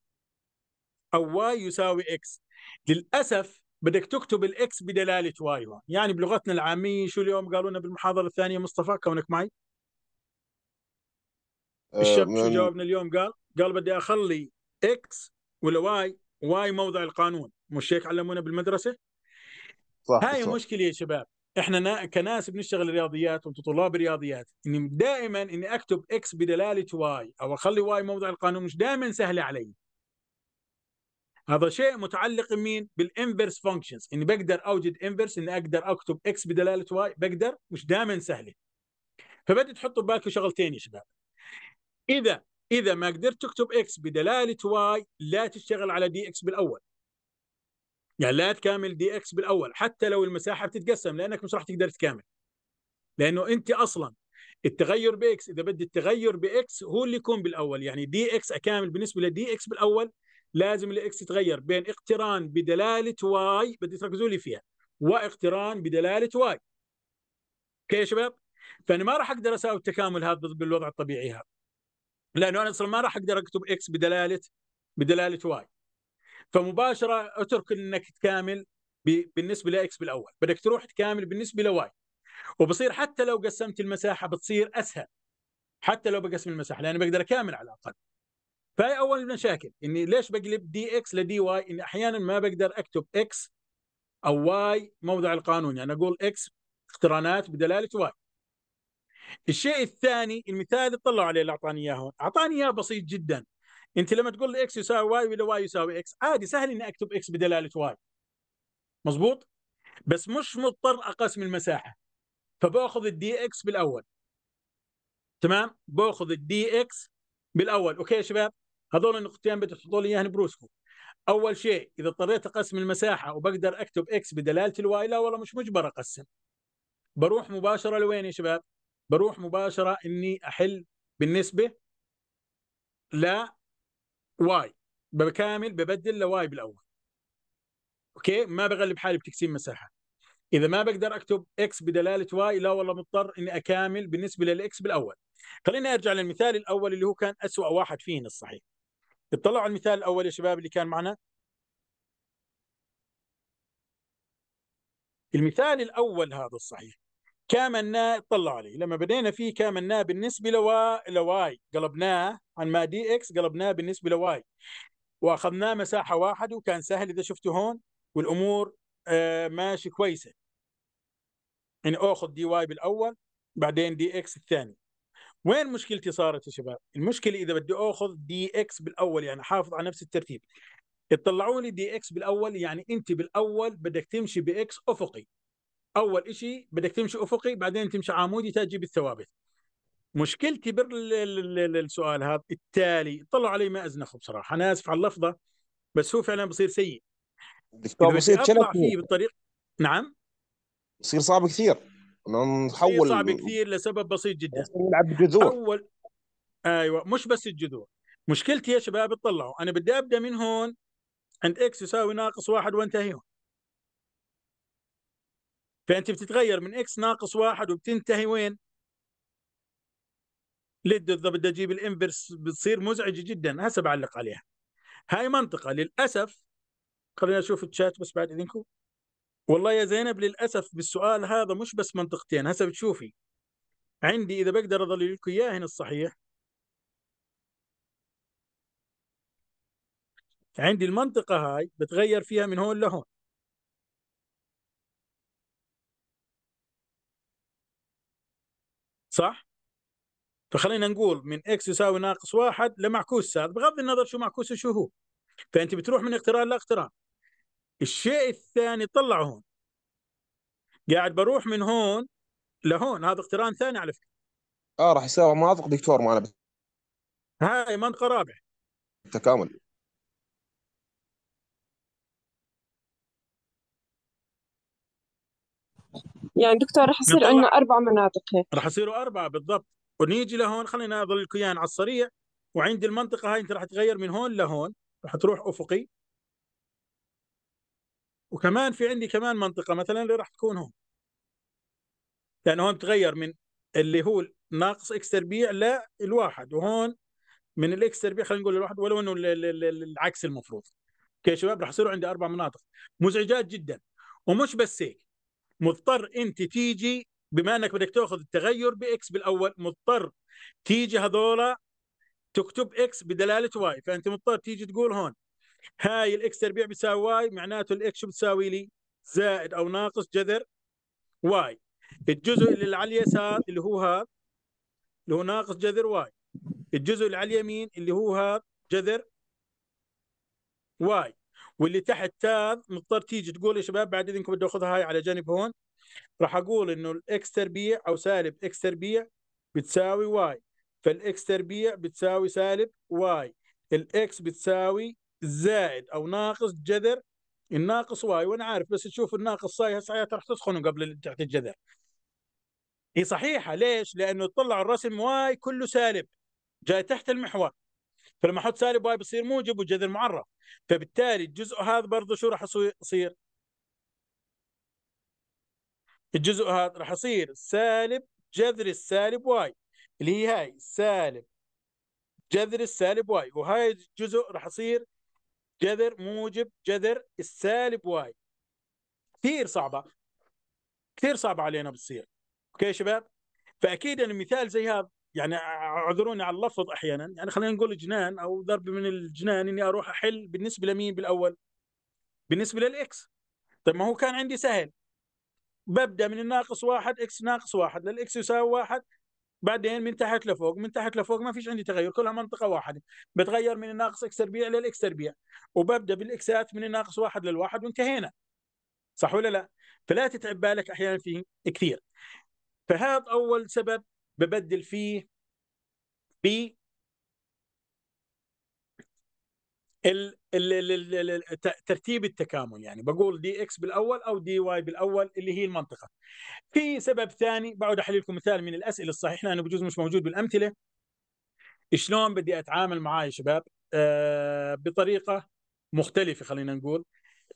او واي يساوي اكس للاسف بدك تكتب الاكس بدلاله واي يعني بلغتنا العاميه شو اليوم قالوا لنا بالمحاضره الثانيه مصطفى كونك معي آه، الشاب شو جاوبنا اليوم قال قال بدي اخلي اكس ولا واي واي موضع القانون مش هيك علمونا بالمدرسه صح هاي صح. مشكله يا شباب احنا كناس بنشتغل رياضيات وانتم طلاب رياضيات اني دائما اني اكتب اكس بدلاله واي او اخلي واي موضع القانون مش دائما سهله علي هذا شيء متعلق بمين؟ بالانفرس فانكشنز اني بقدر اوجد انفرس اني اقدر اكتب اكس بدلاله واي بقدر مش دائما سهله فبدي تحطوا بالكم شغلتين يا شباب اذا اذا ما قدرت تكتب اكس بدلاله واي لا تشتغل على دي اكس بالاول يعني لا تكامل دي اكس بالاول حتى لو المساحه بتتقسم لانك مش راح تقدر تكامل لانه انت اصلا التغير باكس اذا بدي التغير باكس هو اللي يكون بالاول يعني دي اكس اكامل بالنسبه لدي اكس بالاول لازم الاكس يتغير بين اقتران بدلاله واي بدي تركزوا لي فيها واقتران بدلاله واي اوكي يا شباب فانا ما راح اقدر اساوي التكامل هذا بالوضع الطبيعي هذا لانه انا اصلا ما راح اقدر اكتب اكس بدلاله بدلاله واي فمباشره اترك انك تكامل بالنسبه لاكس بالاول بدك تروح تكامل بالنسبه لواي وبصير حتى لو قسمت المساحه بتصير اسهل حتى لو بقسم المساحه لاني بقدر اكامل على الاقل فهي اول المشاكل اني ليش بقلب دي اكس لدي واي اني احيانا ما بقدر اكتب اكس او واي موضع القانون يعني اقول اكس اقترانات بدلاله واي الشيء الثاني المثال اللي طلعوا عليه اللي اعطاني اياه هون اعطاني اياه بسيط جدا انت لما تقول لي اكس يساوي واي ولا واي يساوي اكس عادي سهل اني اكتب اكس بدلاله واي مزبوط بس مش مضطر اقسم المساحه فباخذ الدي اكس بالاول تمام باخذ الدي اكس بالاول اوكي يا شباب هذول النقطتين تحطوا لي اياهم بروسكم اول شيء اذا اضطريت اقسم المساحه وبقدر اكتب اكس بدلاله الواي لا والله مش مجبر اقسم بروح مباشره لوين يا شباب بروح مباشره اني احل بالنسبه لا واي بكامل ببدل لواي بالاول اوكي ما بغلب حالي بتقسيم مساحه اذا ما بقدر اكتب اكس بدلاله واي لا والله مضطر اني اكامل بالنسبه للاكس بالاول خليني ارجع للمثال الاول اللي هو كان اسوء واحد فينا الصحيح اطلعوا على المثال الاول يا شباب اللي كان معنا المثال الاول هذا الصحيح كاملنا اطلعوا عليه لما بدينا فيه كاملنا بالنسبه لو... لواي قلبناه عن ما دي اكس قلبناه بالنسبه لواي واخذناه مساحه واحد وكان سهل اذا شفتوا هون والامور آه ماشي كويسه يعني اخذ دي واي بالاول بعدين دي اكس الثاني وين مشكلتي صارت يا شباب؟ المشكله اذا بدي اخذ دي اكس بالاول يعني حافظ على نفس الترتيب اطلعوا لي دي اكس بالاول يعني انت بالاول بدك تمشي باكس افقي اول إشي بدك تمشي افقي بعدين تمشي عمودي تجيب الثوابت مشكلتي بالسؤال هذا التالي طلعوا علي ما ازنخه بصراحه انا اسف على اللفظه بس هو فعلا بصير سيء دكتور بصير اطلع فيه بالطريق نعم بصير صعب كثير نحول صعب كثير لسبب بسيط جدا نلعب بجذور اول ايوه مش بس الجذور مشكلتي يا شباب اطلعوا انا بدي ابدا من هون عند اكس يساوي ناقص واحد وانتهي هون فانت بتتغير من اكس ناقص واحد وبتنتهي وين؟ لد بدي اجيب الانفرس بتصير مزعجه جدا هسه بعلق عليها هاي منطقه للاسف خلينا نشوف الشات بس بعد اذنكم والله يا زينب للاسف بالسؤال هذا مش بس منطقتين هسه بتشوفي عندي اذا بقدر اضل لكم اياه هنا الصحيح عندي المنطقه هاي بتغير فيها من هون لهون صح فخلينا نقول من اكس يساوي ناقص واحد لمعكوس سالب بغض النظر شو معكوس وشو هو فانت بتروح من اقتران لاقتران الشيء الثاني طلع هون قاعد بروح من هون لهون هذا اقتران ثاني على فكره اه راح يساوي مناطق دكتور معنا بس هاي منطقه رابع تكامل يعني دكتور راح يصير عندنا اربع مناطق هيك راح يصيروا اربعه بالضبط ونيجي لهون خلينا اضل الكيان على السريع وعند المنطقه هاي انت راح تغير من هون لهون راح تروح افقي وكمان في عندي كمان منطقه مثلا اللي راح تكون هون لانه هون تغير من اللي هو ناقص اكس تربيع لا الواحد وهون من الاكس تربيع خلينا نقول الواحد ولو انه العكس المفروض اوكي شباب راح يصيروا عندي اربع مناطق مزعجات جدا ومش بس هيك مضطر انت تيجي بما انك بدك تاخذ التغير باكس بالاول مضطر تيجي هذولا تكتب اكس بدلاله واي فانت مضطر تيجي تقول هون هاي الاكس تربيع بيساوي واي معناته الاكس شو بتساوي لي زائد او ناقص جذر واي الجزء اللي على اليسار اللي هو هذا اللي هو ناقص جذر واي الجزء اللي على اليمين اللي هو هذا جذر واي واللي تحت تاب مضطر تيجي تقول يا شباب بعد اذنكم بدي اخذها هاي على جانب هون راح اقول انه الاكس تربيع او سالب اكس تربيع بتساوي واي فالاكس تربيع بتساوي سالب واي الاكس بتساوي زائد او ناقص جذر الناقص واي وانا عارف بس تشوف الناقص واي هسه راح تسخنه قبل تحت الجذر هي صحيحه ليش؟ لانه تطلع الرسم واي كله سالب جاي تحت المحور فلما احط سالب واي بصير موجب وجذر معرف فبالتالي الجزء هذا برضه شو راح يصير؟ الجزء هذا راح يصير سالب جذر السالب واي اللي هي هاي سالب جذر السالب واي وهاي الجزء راح يصير جذر موجب جذر السالب واي كثير صعبة كثير صعبة علينا بتصير اوكي يا شباب فاكيد ان مثال زي هذا يعني اعذروني على اللفظ احيانا يعني خلينا نقول جنان او ضرب من الجنان اني اروح احل بالنسبه لمين بالاول؟ بالنسبه للاكس طيب ما هو كان عندي سهل ببدا من الناقص واحد اكس ناقص واحد للاكس يساوي واحد بعدين من تحت لفوق من تحت لفوق ما فيش عندي تغير كلها منطقه واحده بتغير من الناقص اكس تربيع للاكس تربيع وببدا بالاكسات من الناقص واحد للواحد وانتهينا صح ولا لا؟ فلا تتعب بالك احيانا في كثير فهذا اول سبب ببدل فيه ترتيب التكامل يعني بقول دي اكس بالاول او دي واي بالاول اللي هي المنطقه. في سبب ثاني بقعد احل لكم مثال من الاسئله الصحيحه لانه بجوز مش موجود بالامثله. شلون بدي اتعامل معاه يا شباب؟ آه بطريقه مختلفه خلينا نقول.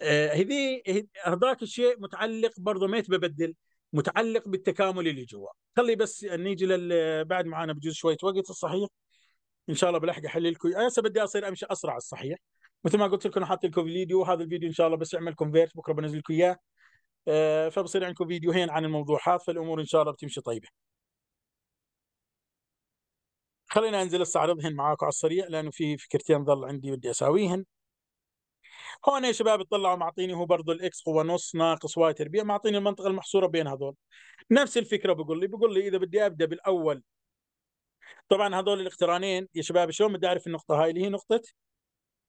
آه، هذي آه هذاك الشيء متعلق برضه ما ببدل متعلق بالتكامل اللي جوا. خلي بس نيجي لل بعد معانا بجوز شويه وقت الصحيح ان شاء الله بلحق احل لكم هسه بدي اصير امشي اسرع الصحيح مثل ما قلت لكم حاط لكم فيديو هذا الفيديو ان شاء الله بس يعمل كونفيرت بكره بنزل لكم اياه آه، فبصير عندكم فيديوهين عن الموضوع هذا فالامور ان شاء الله بتمشي طيبه خلينا انزل استعرضهن معاكم على السريع لانه في فكرتين ظل عندي بدي اساويهن هون يا شباب اطلعوا معطيني هو برضه الاكس هو نص ناقص واي تربيع معطيني المنطقه المحصوره بين هذول نفس الفكره بقول لي بقول لي اذا بدي ابدا بالاول طبعا هذول الاقترانين يا شباب شلون بدي اعرف النقطه هاي اللي هي نقطه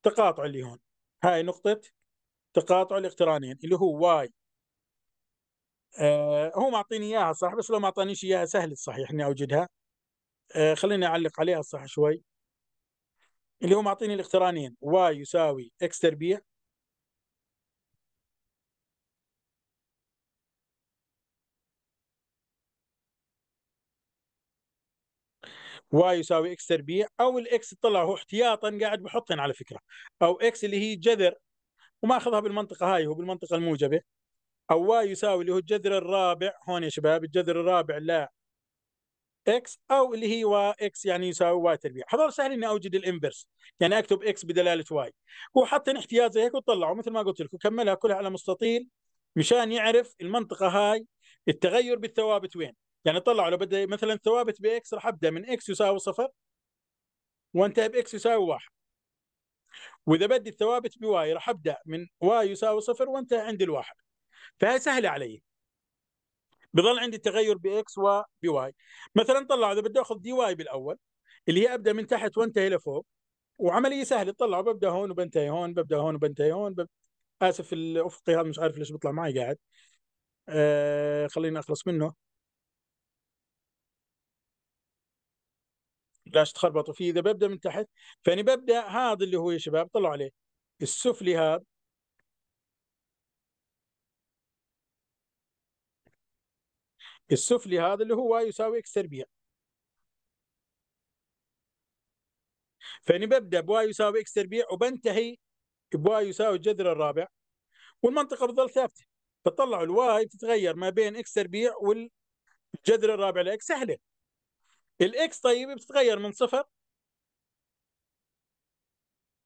تقاطع اللي هون هاي نقطه تقاطع الاقترانين اللي هو واي آه هو معطيني اياها صح بس لو ما اعطانيش اياها سهل الصحيح اني اوجدها آه خليني اعلق عليها صح شوي اللي هو معطيني الاقترانين واي يساوي اكس تربيع واي يساوي اكس تربيع او الاكس طلع هو احتياطا قاعد بحطهن على فكره او اكس اللي هي جذر وما اخذها بالمنطقه هاي هو بالمنطقه الموجبه او واي يساوي اللي هو الجذر الرابع هون يا شباب الجذر الرابع لا اكس او اللي هي واي اكس يعني يساوي واي تربيع هذول سهل اني اوجد الانفرس يعني اكتب اكس بدلاله واي وحاطين احتياط زي هيك وطلعوا مثل ما قلت لكم كملها كلها على مستطيل مشان يعرف المنطقه هاي التغير بالثوابت وين يعني طلعوا لو بدي مثلا ثوابت باكس راح ابدا من اكس يساوي صفر وانتهي باكس يساوي واحد واذا بدي الثوابت بواي راح ابدا من واي يساوي صفر وانتهي عند الواحد فهي سهله علي بظل عندي تغير باكس وبواي مثلا طلعوا اذا بدي اخذ دي واي بالاول اللي هي ابدا من تحت وانتهي لفوق وعمليه سهله طلعوا ببدا هون وبنتهي هون ببدا هون وبنتهي هون بب... اسف الافقي هذا مش عارف ليش بيطلع معي قاعد آه خليني اخلص منه بلاش تخربطوا فيه اذا ببدا من تحت فاني ببدا هذا اللي هو يا شباب طلعوا عليه السفلي هذا السفلي هذا اللي هو يساوي اكس تربيع فاني ببدا بواي يساوي اكس تربيع وبنتهي بواي يساوي الجذر الرابع والمنطقه بتظل ثابته فطلعوا الواي تتغير ما بين اكس تربيع والجذر الرابع لاكس سهله الاكس طيب بتتغير من صفر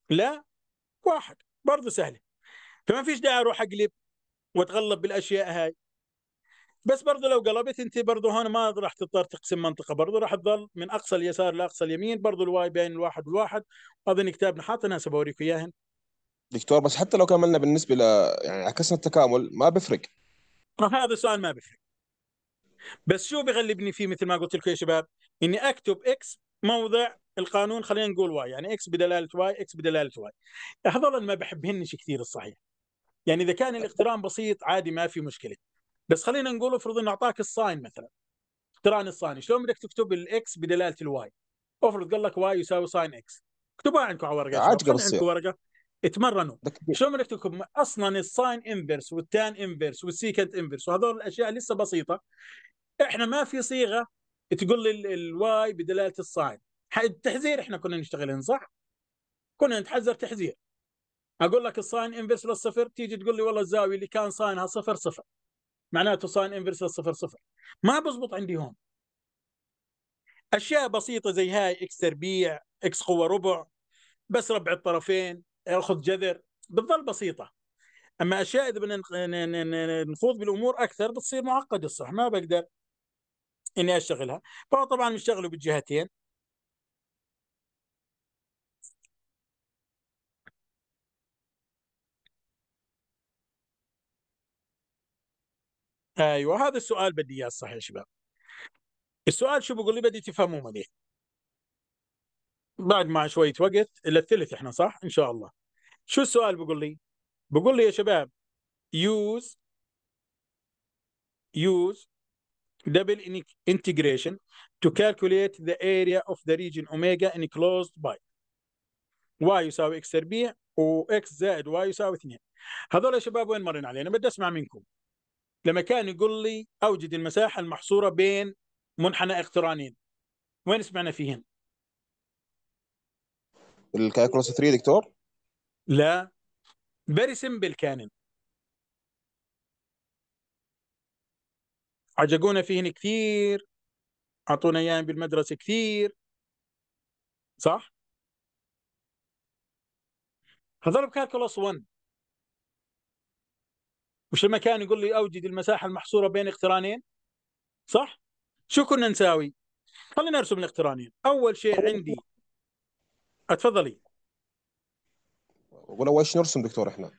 لا واحد برضه سهله فما فيش داعي اروح اقلب واتغلب بالاشياء هاي بس برضه لو قلبت انت برضه هون ما راح تضطر تقسم منطقه برضه راح تضل من اقصى اليسار لاقصى اليمين برضه الواي بين الواحد والواحد اظن كتابنا حاطه ناس بوريكم اياهن دكتور بس حتى لو كملنا بالنسبه ل يعني عكسنا التكامل ما بفرق هذا السؤال ما بفرق بس شو بغلبني فيه مثل ما قلت لكم يا شباب اني اكتب اكس موضع القانون خلينا نقول واي يعني اكس بدلاله واي اكس بدلاله واي هذول ما بحبهنش كثير الصحيح يعني اذا كان الاقتران بسيط عادي ما في مشكله بس خلينا نقول افرض انه اعطاك الساين مثلا اقتران الساين شلون بدك تكتب الاكس بدلاله الواي افرض قال لك واي يساوي ساين اكس اكتبوها عندكم على ورقه عاد عندكم ورقه يتمرنوا شو لكم اصلا الساين انفرس والتان انفرس والسيكنت انفرس وهذول الاشياء لسه بسيطه احنا ما في صيغه تقول لي الواي بدلاله الساين التحذير احنا كنا نشتغل صح؟ كنا نتحذر تحذير اقول لك الساين انفرس للصفر تيجي تقول لي والله الزاويه اللي كان ساينها صفر صفر معناته ساين انفرس للصفر صفر ما بزبط عندي هون اشياء بسيطه زي هاي اكس تربيع اكس قوه ربع بس ربع الطرفين ياخذ جذر بتظل بسيطه اما اشياء اذا بدنا نخوض بالامور اكثر بتصير معقده الصح ما بقدر اني اشتغلها فهو طبعا بيشتغلوا بالجهتين ايوه هذا السؤال بدي اياه صح يا شباب السؤال شو بقول لي بدي تفهموه مليح بعد مع شويه وقت الى الثلث احنا صح ان شاء الله شو السؤال بقول لي بقول لي يا شباب use use double integration to calculate the area of the region omega enclosed by y يساوي x تربيع واكس زائد y يساوي 2 هذول يا شباب وين مرن علينا بدي اسمع منكم لما كان يقول لي اوجد المساحه المحصوره بين منحنى اقترانين وين سمعنا فيهن الكالكولس 3 دكتور لا فيري سمبل كانن عجقونا فيهن كثير اعطونا اياهم بالمدرسه كثير صح؟ هضرب كالكولوس 1 وش لما كان يقول لي اوجد المساحه المحصوره بين اقترانين صح؟ شو كنا نساوي؟ خلينا نرسم الاقترانين اول شيء عندي اتفضلي ولو ايش نرسم دكتور احنا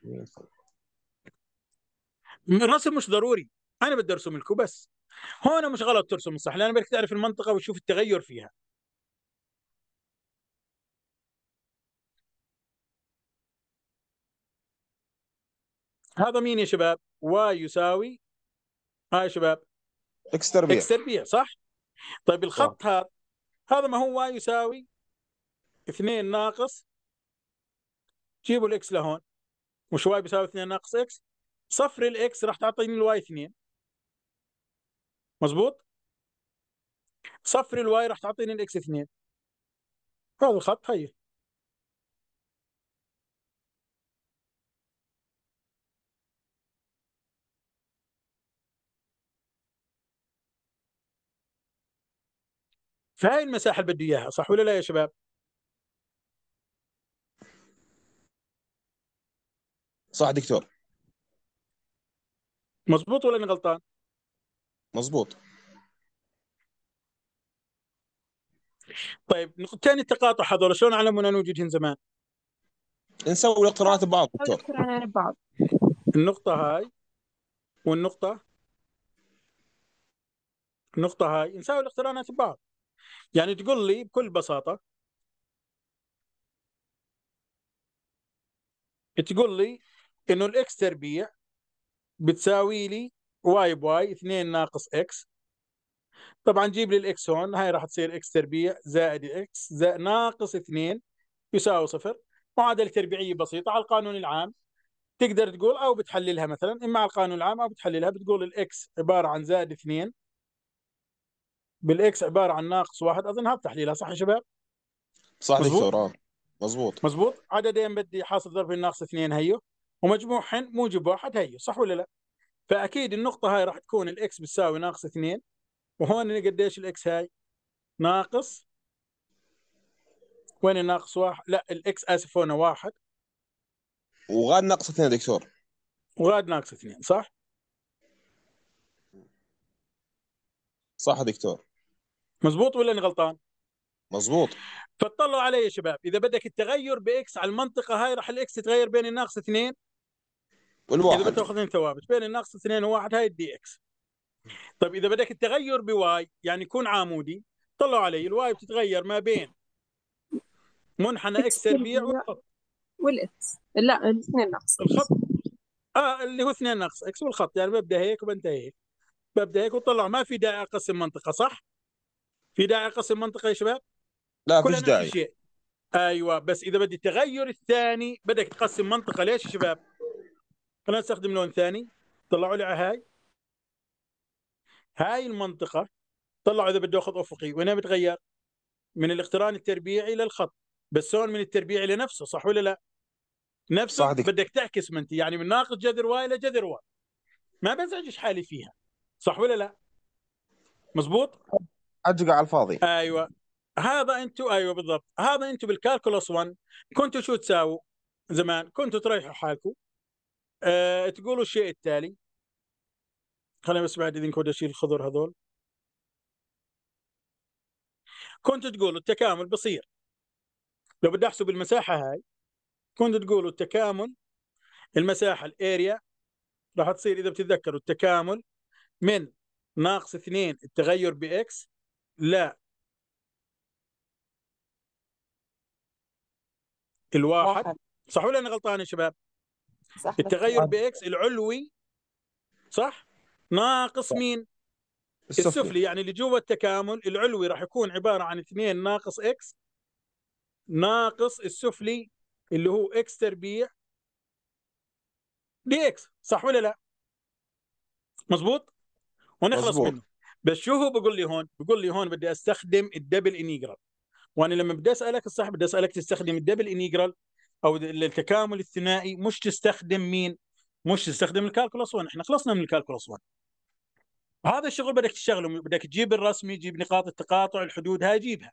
الرسم مش ضروري انا بدي ارسم لكم بس هون مش غلط ترسم الصح لان بدك تعرف المنطقه وتشوف التغير فيها هذا مين يا شباب؟ واي يساوي ها يا شباب اكس تربيع اكس تربيع صح؟ طيب الخط هذا هذا ما هو واي يساوي 2 ناقص جيبوا الاكس لهون وش واي بيساوي 2 ناقص اكس صفر الاكس راح تعطيني الواي 2 مزبوط صفر الواي راح تعطيني الاكس 2 هذا الخط هي فهي المساحه اللي بده اياها صح ولا لا يا شباب صح دكتور مظبوط ولا انا غلطان مظبوط طيب نقطتين التقاطع هذول شلون علمونا نوجدهن زمان؟ نسوي الاقتراحات ببعض دكتور ببعض النقطة هاي والنقطة النقطة هاي نساوي الاقترانات ببعض يعني تقول لي بكل بساطة تقول لي انه الاكس تربيع بتساوي لي واي بواي 2 ناقص اكس طبعا جيب لي الاكس هون هاي راح تصير اكس تربيع زائد اكس زائد ناقص 2 يساوي صفر معادله تربيعيه بسيطه على القانون العام تقدر تقول او بتحللها مثلا اما على القانون العام او بتحللها بتقول الاكس عباره عن زائد 2 بالاكس عباره عن ناقص 1 اظن هذا تحليلها صح يا شباب؟ صح دكتور اه مزبوط مزبوط عددين بدي حاصل ضرب الناقص 2 هيو ومجموعهن موجب واحد هي صح ولا لا؟ فاكيد النقطه هاي راح تكون الاكس بتساوي ناقص اثنين وهون قديش الاكس هاي؟ ناقص وين الناقص واحد؟ لا الاكس اسف هون واحد وغاد ناقص اثنين دكتور وغاد ناقص اثنين صح؟ صح دكتور مزبوط ولا انا غلطان؟ مزبوط فاطلعوا علي يا شباب اذا بدك التغير باكس على المنطقه هاي راح الاكس يتغير بين الناقص اثنين والواحد اذا بتاخذين ثوابت بين الناقص 2 و1 هاي الدي اكس طيب اذا بدك التغير بواي يعني يكون عامودي طلعوا علي الواي بتتغير ما بين منحنى اكس تربيع والخط والاكس لا الاثنين ناقص الخط اه اللي هو اثنين ناقص اكس والخط يعني ببدا هيك وبنتهي هيك ببدا هيك وطلع ما في داعي اقسم منطقه صح؟ في داعي اقسم منطقه يا شباب؟ لا فيش داعي ايوه بس اذا بدي التغير الثاني بدك تقسم منطقه ليش يا شباب؟ خلينا نستخدم لون ثاني طلعوا لي على هاي هاي المنطقه طلعوا اذا بده اخذ افقي وين بتغير من الاقتران التربيعي للخط بس هون من التربيعي لنفسه صح ولا لا نفسه صحيح. بدك تعكس من انت يعني من ناقص جذر واي الى جذر واي ما بزعجش حالي فيها صح ولا لا مزبوط اجقع على الفاضي ايوه هذا انتم ايوه بالضبط هذا انتم بالكالكولوس 1 كنتوا شو تساووا زمان كنتوا تريحوا حالكم أه تقول الشيء التالي خليني بس بعد اذنكم اشيل الخضر هذول كنت تقول التكامل بصير لو بدي احسب المساحه هاي كنت تقول التكامل المساحه الاريا راح تصير اذا بتتذكروا التكامل من ناقص 2 التغير باكس لا الواحد صح ولا انا غلطان يا شباب؟ صح التغير آه. باكس العلوي صح ناقص مين السفلي, السفلي يعني اللي جوا التكامل العلوي راح يكون عباره عن 2 ناقص اكس ناقص السفلي اللي هو اكس تربيع دي اكس صح ولا لا؟ مزبوط ونخلص مزبوط. منه بس شو هو بقول لي هون؟ بقول لي هون بدي استخدم الدبل انيجرال وانا لما بدي اسالك الصح بدي اسالك تستخدم الدبل انيجرال او التكامل الثنائي مش تستخدم مين؟ مش تستخدم الكالكولس 1 احنا خلصنا من الكالكولس 1 هذا الشغل بدك تشتغله بدك تجيب الرسمي جيب نقاط التقاطع الحدود هاي جيبها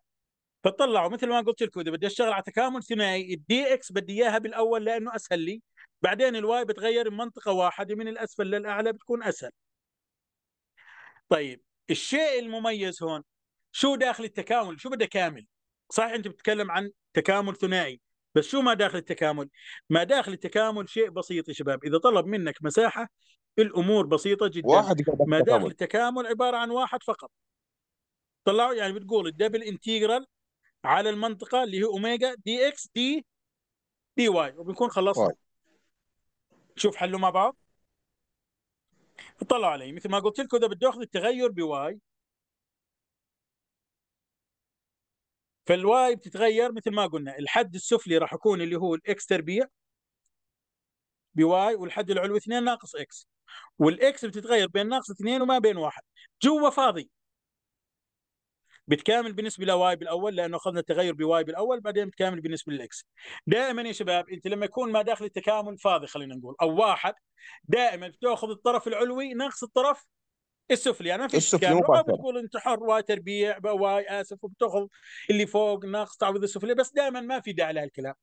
فطلعوا مثل ما قلت لكم اذا بدي اشتغل على تكامل ثنائي الدي اكس بدي اياها بالاول لانه اسهل لي بعدين الواي بتغير من منطقه واحده من الاسفل للاعلى بتكون اسهل طيب الشيء المميز هون شو داخل التكامل شو بده كامل صحيح انت بتتكلم عن تكامل ثنائي بس شو ما داخل التكامل؟ ما داخل التكامل شيء بسيط يا شباب، اذا طلب منك مساحه الامور بسيطه جدا واحد ما داخل التكامل عباره عن واحد فقط طلعوا يعني بتقول الدبل انتجرال على المنطقه اللي هي اوميجا دي اكس دي دي واي وبنكون خلصنا طيب. شوف حلوا مع بعض طلعوا علي مثل ما قلت لكم اذا بده ياخذ التغير بواي فالواي بتتغير مثل ما قلنا الحد السفلي راح يكون اللي هو الاكس تربيع بواي والحد العلوي 2 ناقص اكس والاكس بتتغير بين ناقص 2 وما بين واحد جوا فاضي بتكامل بالنسبه لواي بالاول لانه اخذنا التغير بواي بالاول بعدين بتكامل بالنسبه للاكس دائما يا شباب انت لما يكون ما داخل التكامل فاضي خلينا نقول او واحد دائما بتاخذ الطرف العلوي ناقص الطرف السفلي انا يعني ما فيش السفلي ما بقول انت حر وتربيع واي اسف وبتاخذ اللي فوق ناقص تعويض السفلي بس دائما ما في داعي لهالكلام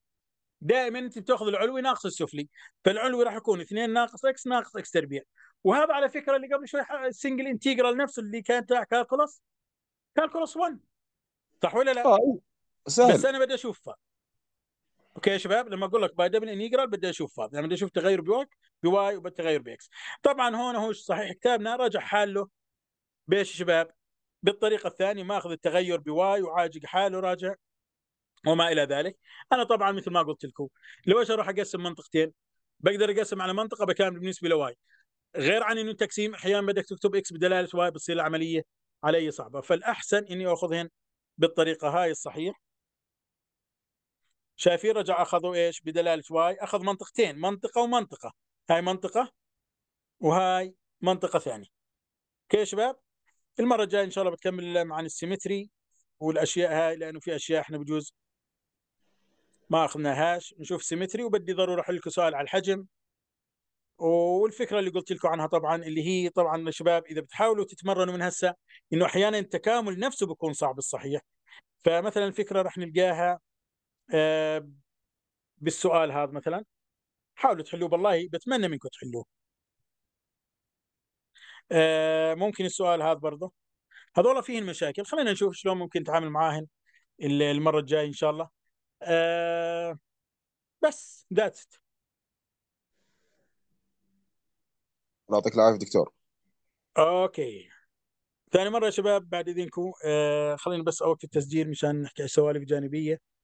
دائما انت بتاخذ العلوي ناقص السفلي فالعلوي راح يكون اثنين ناقص اكس ناقص اكس تربيع وهذا على فكره اللي قبل شوي السنجل انتجرال نفسه اللي كان تاع كالكولس كالكولس 1 صح ولا لا؟ آه. سهل. بس انا بدي اشوفها اوكي يا شباب لما اقول لك باي دبل انيجرال بدي اشوف هذا لما يعني بدي اشوف تغير بوك بواي وبتغير باكس طبعا هون هو صحيح كتابنا رجع حاله بايش يا شباب بالطريقه الثانيه ماخذ التغير بواي وعاجق حاله راجع وما الى ذلك انا طبعا مثل ما قلت لكم لو ايش اروح اقسم منطقتين بقدر اقسم على منطقه بكامل بالنسبه لواي غير عن انه التقسيم احيانا بدك تكتب اكس بدلاله واي بتصير العمليه علي صعبه فالاحسن اني اخذهن بالطريقه هاي الصحيح شايفين رجع اخذوا ايش بدلالة واي اخذ منطقتين منطقة ومنطقة هاي منطقة وهاي منطقة ثانية اوكي يا شباب المرة الجاية ان شاء الله بتكمل عن السيمتري والاشياء هاي لانه في اشياء احنا بجوز ما اخذناهاش نشوف سيمتري وبدي ضروري احل لكم سؤال على الحجم والفكره اللي قلت لكم عنها طبعا اللي هي طبعا يا شباب اذا بتحاولوا تتمرنوا من هسه انه احيانا التكامل نفسه بيكون صعب الصحيح فمثلا الفكره راح نلقاها آه، بالسؤال هذا مثلا حاولوا تحلوه بالله بتمنى منكم تحلوه آه، ممكن السؤال هذا برضه هذول فيهن مشاكل خلينا نشوف شلون ممكن نتعامل معاهن المره الجايه ان شاء الله آه، بس ذاتس الله يعطيك العافيه دكتور اوكي ثاني مره يا شباب بعد اذنكم آه خلينا بس اوقف التسجيل مشان نحكي عن سوالف جانبيه